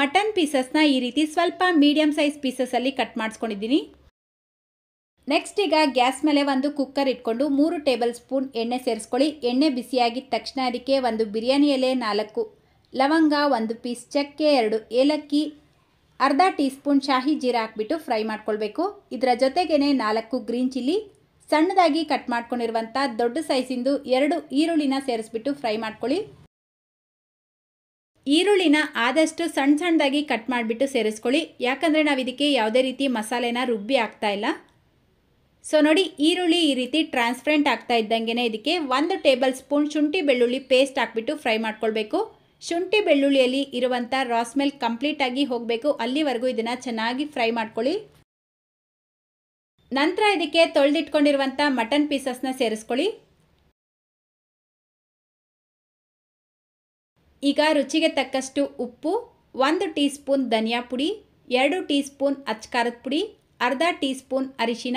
ಮಟನ್ ಪೀಸಸ್ನ ಈ ರೀತಿ ಸ್ವಲ್ಪ ಮೀಡಿಯಮ್ ಸೈಜ್ ಪೀಸಸಲ್ಲಿ ಕಟ್ ಮಾಡಿಸ್ಕೊಂಡಿದ್ದೀನಿ ನೆಕ್ಸ್ಟ್ ಈಗ ಗ್ಯಾಸ್ ಮೇಲೆ ಒಂದು ಕುಕ್ಕರ್ ಇಟ್ಕೊಂಡು ಮೂರು ಟೇಬಲ್ ಸ್ಪೂನ್ ಎಣ್ಣೆ ಸೇರಿಸ್ಕೊಳ್ಳಿ ಎಣ್ಣೆ ಬಿಸಿಯಾಗಿದ್ದ ತಕ್ಷಣ ಅದಕ್ಕೆ ಒಂದು ಬಿರಿಯಾನಿ ಎಲೆ ನಾಲ್ಕು ಲವಂಗ ಒಂದು ಪೀಸ್ ಚಕ್ಕೆ ಎರಡು ಏಲಕ್ಕಿ ಅರ್ಧ ಟೀ ಸ್ಪೂನ್ ಶಾಹಿ ಜೀರಾ ಹಾಕ್ಬಿಟ್ಟು ಫ್ರೈ ಮಾಡ್ಕೊಳ್ಬೇಕು ಇದರ ಜೊತೆಗೇ ನಾಲ್ಕು ಗ್ರೀನ್ ಚಿಲ್ಲಿ ಸಣ್ಣದಾಗಿ ಕಟ್ ಮಾಡ್ಕೊಂಡಿರುವಂಥ ದೊಡ್ಡ ಸೈಜಿಂದು ಎರಡು ಈರುಳ್ಳಿನ ಸೇರಿಸ್ಬಿಟ್ಟು ಫ್ರೈ ಮಾಡ್ಕೊಳ್ಳಿ ಈರುಳ್ಳಿನ ಆದಷ್ಟು ಸಣ್ಣ ಸಣ್ಣದಾಗಿ ಕಟ್ ಮಾಡಿಬಿಟ್ಟು ಸೇರಿಸ್ಕೊಳ್ಳಿ ಯಾಕಂದರೆ ನಾವು ಇದಕ್ಕೆ ಯಾವುದೇ ರೀತಿ ಮಸಾಲೆನ ರುಬ್ಬಿ ಹಾಕ್ತಾ ಇಲ್ಲ ಸೊ ನೋಡಿ ಈರುಳ್ಳಿ ಈ ರೀತಿ ಟ್ರಾನ್ಸ್ಪರೆಂಟ್ ಆಗ್ತಾ ಇದ್ದಂಗೆ ಇದಕ್ಕೆ ಒಂದು ಟೇಬಲ್ ಸ್ಪೂನ್ ಶುಂಠಿ ಬೆಳ್ಳುಳ್ಳಿ ಪೇಸ್ಟ್ ಹಾಕ್ಬಿಟ್ಟು ಫ್ರೈ ಮಾಡ್ಕೊಳ್ಬೇಕು ಶುಂಠಿ ಬೆಳ್ಳುಳ್ಳಿಯಲ್ಲಿ ಇರುವಂಥ ರಾಸ್ಮೆಲ್ ಕಂಪ್ಲೀಟಾಗಿ ಹೋಗಬೇಕು ಅಲ್ಲಿವರೆಗೂ ಇದನ್ನು ಚೆನ್ನಾಗಿ ಫ್ರೈ ಮಾಡ್ಕೊಳ್ಳಿ ನಂತರ ಇದಕ್ಕೆ ತೊಳೆದಿಟ್ಕೊಂಡಿರುವಂಥ ಮಟನ್ ಪೀಸಸ್ನ ಸೇರಿಸ್ಕೊಳ್ಳಿ ಈಗ ರುಚಿಗೆ ತಕ್ಕಷ್ಟು ಉಪ್ಪು ಒಂದು ಟೀ ಸ್ಪೂನ್ ಧನಿಯಾ ಪುಡಿ ಎರಡು ಟೀ ಸ್ಪೂನ್ ಅಚ್ಕಾರದ ಪುಡಿ ಅರ್ಧ ಟೀ ಸ್ಪೂನ್ ಅರಿಶಿನ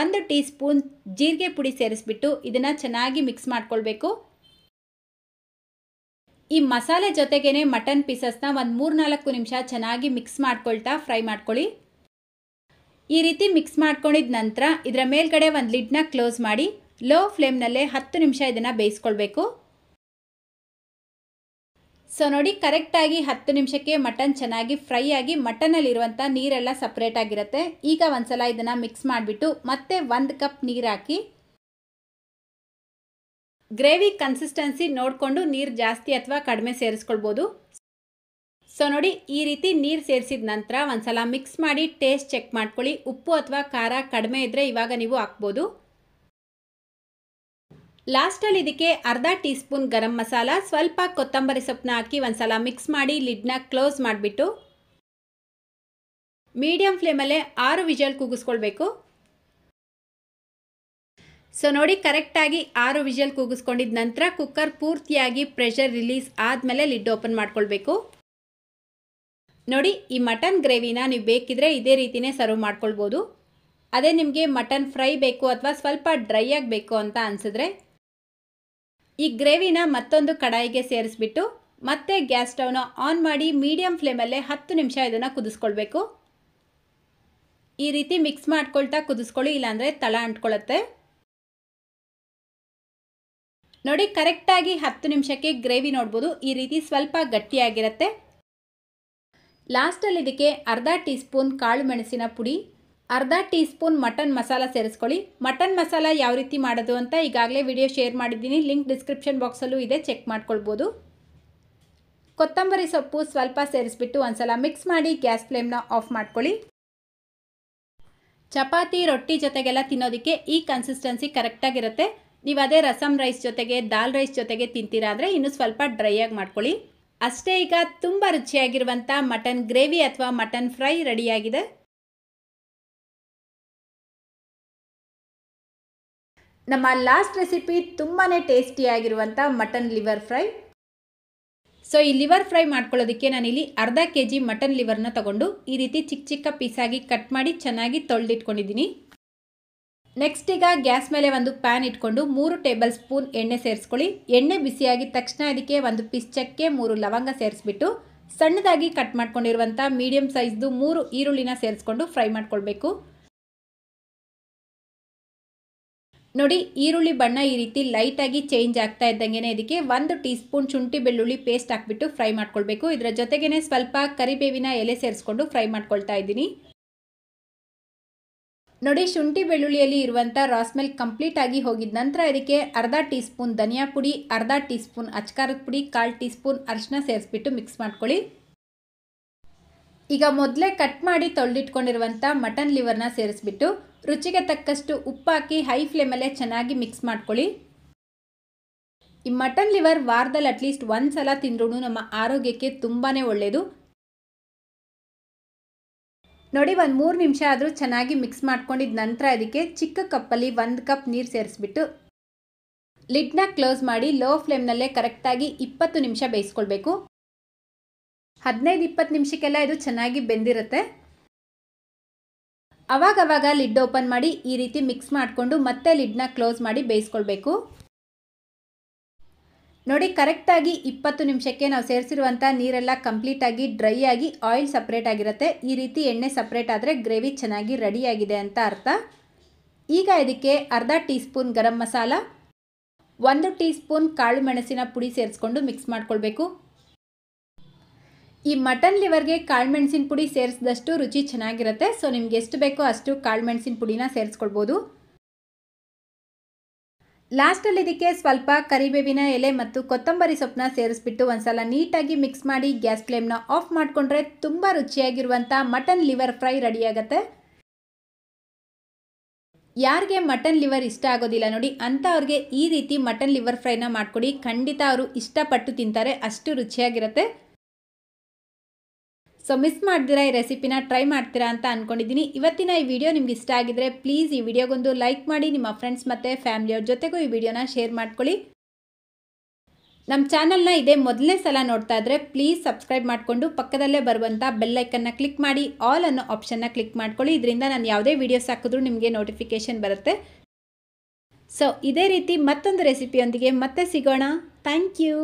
ಒಂದು ಟೀ ಸ್ಪೂನ್ ಜೀರಿಗೆ ಪುಡಿ ಸೇರಿಸ್ಬಿಟ್ಟು ಇದನ್ನು ಚೆನ್ನಾಗಿ ಮಿಕ್ಸ್ ಮಾಡ್ಕೊಳ್ಬೇಕು ಈ ಮಸಾಲೆ ಜೊತೆಗೇ ಮಟನ್ ಪೀಸಸ್ನ ಒಂದು ಮೂರ್ನಾಲ್ಕು ನಿಮಿಷ ಚೆನ್ನಾಗಿ ಮಿಕ್ಸ್ ಮಾಡ್ಕೊಳ್ತಾ ಫ್ರೈ ಮಾಡ್ಕೊಳ್ಳಿ ಈ ರೀತಿ ಮಿಕ್ಸ್ ಮಾಡ್ಕೊಂಡಿದ ನಂತರ ಇದರ ಮೇಲ್ಗಡೆ ಒಂದು ಲಿಡ್ನ ಕ್ಲೋಸ್ ಮಾಡಿ ಲೋ ಫ್ಲೇಮ್ನಲ್ಲೇ ಹತ್ತು ನಿಮಿಷ ಇದನ್ನು ಬೇಯಿಸ್ಕೊಳ್ಬೇಕು ಸೊ ನೋಡಿ ಕರೆಕ್ಟಾಗಿ ಹತ್ತು ನಿಮಿಷಕ್ಕೆ ಮಟನ್ ಚೆನ್ನಾಗಿ ಫ್ರೈ ಆಗಿ ಮಟನಲ್ಲಿರುವಂಥ ನೀರೆಲ್ಲ ಸಪ್ರೇಟ್ ಆಗಿರುತ್ತೆ ಈಗ ಒಂದ್ಸಲ ಇದನ್ನು ಮಿಕ್ಸ್ ಮಾಡಿಬಿಟ್ಟು ಮತ್ತೆ ಒಂದು ಕಪ್ ನೀರು ಹಾಕಿ ಗ್ರೇವಿ ಕನ್ಸಿಸ್ಟೆನ್ಸಿ ನೋಡಿಕೊಂಡು ನೀರು ಜಾಸ್ತಿ ಅಥವಾ ಕಡಿಮೆ ಸೇರಿಸ್ಕೊಳ್ಬೋದು ಸೊ ನೋಡಿ ಈ ರೀತಿ ನೀರು ಸೇರಿಸಿದ ನಂತರ ಒಂದ್ಸಲ ಮಿಕ್ಸ್ ಮಾಡಿ ಟೇಸ್ಟ್ ಚೆಕ್ ಮಾಡ್ಕೊಳ್ಳಿ ಉಪ್ಪು ಅಥವಾ ಖಾರ ಕಡಿಮೆ ಇದ್ದರೆ ಇವಾಗ ನೀವು ಹಾಕ್ಬೋದು ಲಾಸ್ಟಲ್ಲಿ ಇದಕ್ಕೆ ಅರ್ಧ ಟೀ ಸ್ಪೂನ್ ಗರಂ ಮಸಾಲ ಸ್ವಲ್ಪ ಕೊತ್ತಂಬರಿ ಸೊಪ್ಪನ್ನ ಹಾಕಿ ಒಂದು ಸಲ ಮಿಕ್ಸ್ ಮಾಡಿ ಲಿಡ್ನ ಕ್ಲೋಸ್ ಮಾಡಿಬಿಟ್ಟು ಮೀಡಿಯಂ ಫ್ಲೇಮಲ್ಲೇ ಆರು ವಿಜಲ್ ಕೂಗಿಸ್ಕೊಳ್ಬೇಕು ಸೊ ನೋಡಿ ಕರೆಕ್ಟಾಗಿ ಆರು ವಿಜಲ್ ಕೂಗಿಸ್ಕೊಂಡಿದ್ದ ನಂತರ ಕುಕ್ಕರ್ ಪೂರ್ತಿಯಾಗಿ ಪ್ರೆಷರ್ ರಿಲೀಸ್ ಆದಮೇಲೆ ಲಿಡ್ ಓಪನ್ ಮಾಡ್ಕೊಳ್ಬೇಕು ನೋಡಿ ಈ ಮಟನ್ ಗ್ರೇವಿನ ನೀವು ಬೇಕಿದ್ರೆ ಇದೇ ರೀತಿಯೇ ಸರ್ವ್ ಮಾಡ್ಕೊಳ್ಬೋದು ಅದೇ ನಿಮಗೆ ಮಟನ್ ಫ್ರೈ ಬೇಕು ಅಥವಾ ಸ್ವಲ್ಪ ಡ್ರೈ ಆಗಬೇಕು ಅಂತ ಅನಿಸಿದ್ರೆ ಈ ಗ್ರೇವಿನ ಮತ್ತೊಂದು ಕಡಾಯಿಗೆ ಸೇರಿಸ್ಬಿಟ್ಟು ಮತ್ತೆ ಗ್ಯಾಸ್ ಸ್ಟೌವ್ನ ಆನ್ ಮಾಡಿ ಮೀಡಿಯಂ ಫ್ಲೇಮಲ್ಲೇ ಹತ್ತು ನಿಮಿಷ ಇದನ್ನು ಕುದಿಸ್ಕೊಳ್ಬೇಕು ಈ ರೀತಿ ಮಿಕ್ಸ್ ಮಾಡ್ಕೊಳ್ತಾ ಕುದಿಸ್ಕೊಳ್ಳಿ ಇಲ್ಲಾಂದರೆ ತಳ ಅಂಟ್ಕೊಳ್ಳುತ್ತೆ ನೋಡಿ ಕರೆಕ್ಟಾಗಿ ಹತ್ತು ನಿಮಿಷಕ್ಕೆ ಗ್ರೇವಿ ನೋಡ್ಬೋದು ಈ ರೀತಿ ಸ್ವಲ್ಪ ಗಟ್ಟಿಯಾಗಿರುತ್ತೆ ಲಾಸ್ಟಲ್ಲಿ ಇದಕ್ಕೆ ಅರ್ಧ ಟೀ ಸ್ಪೂನ್ ಕಾಳು ಮೆಣಸಿನ ಪುಡಿ ಅರ್ಧ ಟೀ ಸ್ಪೂನ್ ಮಟನ್ ಮಸಾಲ ಸೇರಿಸ್ಕೊಳ್ಳಿ ಮಟನ್ ಮಸಾಲ ಯಾವ ರೀತಿ ಮಾಡೋದು ಅಂತ ಈಗಾಗಲೇ ವಿಡಿಯೋ ಶೇರ್ ಮಾಡಿದ್ದೀನಿ ಲಿಂಕ್ ಡಿಸ್ಕ್ರಿಪ್ಷನ್ ಬಾಕ್ಸಲ್ಲೂ ಇದೆ ಚೆಕ್ ಮಾಡ್ಕೊಳ್ಬೋದು ಕೊತ್ತಂಬರಿ ಸೊಪ್ಪು ಸ್ವಲ್ಪ ಸೇರಿಸ್ಬಿಟ್ಟು ಒಂದ್ಸಲ ಮಿಕ್ಸ್ ಮಾಡಿ ಗ್ಯಾಸ್ ಫ್ಲೇಮ್ನ ಆಫ್ ಮಾಡ್ಕೊಳ್ಳಿ ಚಪಾತಿ ರೊಟ್ಟಿ ಜೊತೆಗೆಲ್ಲ ತಿನ್ನೋದಕ್ಕೆ ಈ ಕನ್ಸಿಸ್ಟೆನ್ಸಿ ಕರೆಕ್ಟಾಗಿರುತ್ತೆ ನೀವು ಅದೇ ರಸಮ್ ರೈಸ್ ಜೊತೆಗೆ ದಾಲ್ ರೈಸ್ ಜೊತೆಗೆ ತಿಂತೀರಾ ಅಂದರೆ ಇನ್ನೂ ಸ್ವಲ್ಪ ಡ್ರೈಯಾಗಿ ಮಾಡ್ಕೊಳ್ಳಿ ಅಷ್ಟೇ ಈಗ ತುಂಬ ರುಚಿಯಾಗಿರುವಂಥ ಮಟನ್ ಗ್ರೇವಿ ಅಥವಾ ಮಟನ್ ಫ್ರೈ ರೆಡಿಯಾಗಿದೆ ನಮ್ಮ ಲಾಸ್ಟ್ ರೆಸಿಪಿ ತುಂಬಾ ಟೇಸ್ಟಿಯಾಗಿರುವಂಥ ಮಟನ್ ಲಿವರ್ ಫ್ರೈ ಸೊ ಈ ಲಿವರ್ ಫ್ರೈ ಮಾಡ್ಕೊಳ್ಳೋದಕ್ಕೆ ನಾನಿಲ್ಲಿ ಅರ್ಧ ಕೆ ಜಿ ಮಟನ್ ಲಿವರ್ನ ತಗೊಂಡು ಈ ರೀತಿ ಚಿಕ್ಕ ಚಿಕ್ಕ ಪೀಸಾಗಿ ಕಟ್ ಮಾಡಿ ಚೆನ್ನಾಗಿ ತೊಳೆದಿಟ್ಕೊಂಡಿದ್ದೀನಿ ನೆಕ್ಸ್ಟ್ ಈಗ ಗ್ಯಾಸ್ ಮೇಲೆ ಒಂದು ಪ್ಯಾನ್ ಇಟ್ಕೊಂಡು ಮೂರು ಟೇಬಲ್ ಸ್ಪೂನ್ ಎಣ್ಣೆ ಸೇರಿಸ್ಕೊಳ್ಳಿ ಎಣ್ಣೆ ಬಿಸಿಯಾಗಿ ತಕ್ಷಣ ಅದಕ್ಕೆ ಒಂದು ಚಕ್ಕೆ ಮೂರು ಲವಂಗ ಸೇರಿಸ್ಬಿಟ್ಟು ಸಣ್ಣದಾಗಿ ಕಟ್ ಮಾಡ್ಕೊಂಡಿರುವಂಥ ಮೀಡಿಯಂ ಸೈಜ್ದು ಮೂರು ಈರುಳ್ಳಿನ ಸೇರಿಸ್ಕೊಂಡು ಫ್ರೈ ಮಾಡ್ಕೊಳ್ಬೇಕು ನೋಡಿ ಈರುಳ್ಳಿ ಬಣ್ಣ ಈ ರೀತಿ ಲೈಟಾಗಿ ಚೇಂಜ್ ಆಗ್ತಾ ಇದ್ದಂಗೆ ಇದಕ್ಕೆ ಒಂದು ಟೀ ಸ್ಪೂನ್ ಶುಂಠಿ ಬೆಳ್ಳುಳ್ಳಿ ಪೇಸ್ಟ್ ಹಾಕ್ಬಿಟ್ಟು ಫ್ರೈ ಮಾಡ್ಕೊಳ್ಬೇಕು ಇದರ ಜೊತೆಗೇ ಸ್ವಲ್ಪ ಕರಿಬೇವಿನ ಎಲೆ ಸೇರಿಸ್ಕೊಂಡು ಫ್ರೈ ಮಾಡ್ಕೊಳ್ತಾ ಇದ್ದೀನಿ ನೋಡಿ ಶುಂಠಿ ಬೆಳ್ಳುಳ್ಳಿಯಲ್ಲಿ ಇರುವಂಥ ರಾಸ್ಮೆಲ್ ಕಂಪ್ಲೀಟ್ ಆಗಿ ಹೋಗಿದ ನಂತರ ಇದಕ್ಕೆ ಅರ್ಧ ಟೀ ಸ್ಪೂನ್ ಧನಿಯಾ ಪುಡಿ ಅರ್ಧ ಟೀ ಸ್ಪೂನ್ ಅಚ್ಕಾರದ ಪುಡಿ ಕಾಲು ಟೀ ಸ್ಪೂನ್ ಅರಿಶಿನ ಸೇರಿಸ್ಬಿಟ್ಟು ಮಿಕ್ಸ್ ಮಾಡ್ಕೊಳ್ಳಿ ಈಗ ಮೊದಲೇ ಕಟ್ ಮಾಡಿ ತೊಳೆದಿಟ್ಕೊಂಡಿರುವಂಥ ಮಟನ್ ಲಿವರ್ನ ಸೇರಿಸ್ಬಿಟ್ಟು ರುಚಿಗೆ ತಕ್ಕಷ್ಟು ಉಪ್ಪಾಕಿ ಹೈ ಫ್ಲೇಮಲ್ಲೇ ಚೆನ್ನಾಗಿ ಮಿಕ್ಸ್ ಮಾಡ್ಕೊಳ್ಳಿ ಈ ಮಟನ್ ಲಿವರ್ ವಾರದಲ್ಲಿ ಅಟ್ಲೀಸ್ಟ್ ಒಂದು ಸಲ ತಿಂದ್ರೂ ನಮ್ಮ ಆರೋಗ್ಯಕ್ಕೆ ತುಂಬಾ ಒಳ್ಳೆಯದು ನೋಡಿ ಒಂದು ಮೂರು ನಿಮಿಷ ಆದರೂ ಚೆನ್ನಾಗಿ ಮಿಕ್ಸ್ ಮಾಡ್ಕೊಂಡಿದ್ದ ನಂತರ ಇದಕ್ಕೆ ಚಿಕ್ಕ ಕಪ್ಪಲ್ಲಿ ಒಂದು ಕಪ್ ನೀರು ಸೇರಿಸ್ಬಿಟ್ಟು ಲಿಡ್ನ ಕ್ಲೋಸ್ ಮಾಡಿ ಲೋ ಫ್ಲೇಮ್ನಲ್ಲೇ ಕರೆಕ್ಟಾಗಿ ಇಪ್ಪತ್ತು ನಿಮಿಷ ಬೇಯಿಸ್ಕೊಳ್ಬೇಕು ಹದಿನೈದು ಇಪ್ಪತ್ತು ನಿಮಿಷಕ್ಕೆಲ್ಲ ಇದು ಚೆನ್ನಾಗಿ ಬೆಂದಿರುತ್ತೆ ಅವಾಗವಾಗ ಲಿಡ್ ಓಪನ್ ಮಾಡಿ ಈ ರೀತಿ ಮಿಕ್ಸ್ ಮಾಡಿಕೊಂಡು ಮತ್ತೆ ಲಿಡ್ನ ಕ್ಲೋಸ್ ಮಾಡಿ ಬೇಯಿಸ್ಕೊಳ್ಬೇಕು ನೋಡಿ ಕರೆಕ್ಟಾಗಿ ಇಪ್ಪತ್ತು ನಿಮಿಷಕ್ಕೆ ನಾವು ಸೇರಿಸಿರುವಂಥ ನೀರೆಲ್ಲ ಕಂಪ್ಲೀಟಾಗಿ ಡ್ರೈ ಆಗಿ ಆಯಿಲ್ ಸಪ್ರೇಟ್ ಆಗಿರುತ್ತೆ ಈ ರೀತಿ ಎಣ್ಣೆ ಸಪ್ರೇಟ್ ಆದರೆ ಗ್ರೇವಿ ಚೆನ್ನಾಗಿ ರೆಡಿಯಾಗಿದೆ ಅಂತ ಅರ್ಥ ಈಗ ಇದಕ್ಕೆ ಅರ್ಧ ಟೀ ಸ್ಪೂನ್ ಗರಂ ಮಸಾಲ ಒಂದು ಟೀ ಸ್ಪೂನ್ ಕಾಳು ಮೆಣಸಿನ ಪುಡಿ ಸೇರಿಸ್ಕೊಂಡು ಮಿಕ್ಸ್ ಮಾಡ್ಕೊಳ್ಬೇಕು ಈ ಮಟನ್ ಲಿವರ್ಗೆ ಕಾಳುಮೆಣಸಿನ ಪುಡಿ ಸೇರಿಸಿದಷ್ಟು ರುಚಿ ಚೆನ್ನಾಗಿರುತ್ತೆ ಸೊ ನಿಮ್ಗೆ ಎಷ್ಟು ಬೇಕೋ ಅಷ್ಟು ಕಾಳುಮೆಣಸಿನ ಪುಡಿನ ಸೇರಿಸ್ಕೊಳ್ಬೋದು ಲಾಸ್ಟಲ್ಲಿ ಇದಕ್ಕೆ ಸ್ವಲ್ಪ ಕರಿಬೇವಿನ ಎಲೆ ಮತ್ತು ಕೊತ್ತಂಬರಿ ಸೊಪ್ಪನ್ನ ಸೇರಿಸ್ಬಿಟ್ಟು ಒಂದ್ಸಲ ನೀಟಾಗಿ ಮಿಕ್ಸ್ ಮಾಡಿ ಗ್ಯಾಸ್ ಫ್ಲೇಮ್ನ ಆಫ್ ಮಾಡಿಕೊಂಡ್ರೆ ತುಂಬ ರುಚಿಯಾಗಿರುವಂಥ ಮಟನ್ ಲಿವರ್ ಫ್ರೈ ರೆಡಿ ಆಗುತ್ತೆ ಯಾರಿಗೆ ಮಟನ್ ಲಿವರ್ ಇಷ್ಟ ಆಗೋದಿಲ್ಲ ನೋಡಿ ಅಂಥವ್ರಿಗೆ ಈ ರೀತಿ ಮಟನ್ ಲಿವರ್ ಫ್ರೈನ ಮಾಡಿಕೊಡಿ ಖಂಡಿತ ಅವರು ಇಷ್ಟಪಟ್ಟು ತಿಂತಾರೆ ಅಷ್ಟು ರುಚಿಯಾಗಿರುತ್ತೆ ಸೊ ಮಿಸ್ ಮಾಡ್ತೀರಾ ಈ ರೆಸಿಪಿನ ಟ್ರೈ ಮಾಡ್ತೀರಾ ಅಂತ ಅಂದ್ಕೊಂಡಿದ್ದೀನಿ ಇವತ್ತಿನ ಈ ವಿಡಿಯೋ ನಿಮ್ಗೆ ಇಷ್ಟ ಆಗಿದ್ರೆ ಪ್ಲೀಸ್ ಈ ವಿಡಿಯೋಗೊಂದು ಲೈಕ್ ಮಾಡಿ ನಿಮ್ಮ ಫ್ರೆಂಡ್ಸ್ ಮತ್ತು ಫ್ಯಾಮಿಲಿಯವ್ರ ಜೊತೆಗೂ ಈ ವಿಡಿಯೋನ ಶೇರ್ ಮಾಡ್ಕೊಳ್ಳಿ ನಮ್ಮ ಚಾನಲ್ನ ಇದೇ ಮೊದಲನೇ ಸಲ ನೋಡ್ತಾ ಇದ್ರೆ ಪ್ಲೀಸ್ ಸಬ್ಸ್ಕ್ರೈಬ್ ಮಾಡಿಕೊಂಡು ಪಕ್ಕದಲ್ಲೇ ಬರುವಂಥ ಬೆಲ್ಲೈಕನ್ನ ಕ್ಲಿಕ್ ಮಾಡಿ ಆಲ್ ಅನ್ನೋ ಆಪ್ಷನ್ನ ಕ್ಲಿಕ್ ಮಾಡ್ಕೊಳ್ಳಿ ಇದರಿಂದ ನಾನು ಯಾವುದೇ ವೀಡಿಯೋಸ್ ಹಾಕಿದ್ರೂ ನಿಮಗೆ ನೋಟಿಫಿಕೇಷನ್ ಬರುತ್ತೆ ಸೊ ಇದೇ ರೀತಿ ಮತ್ತೊಂದು ರೆಸಿಪಿಯೊಂದಿಗೆ ಮತ್ತೆ ಸಿಗೋಣ ಥ್ಯಾಂಕ್ ಯು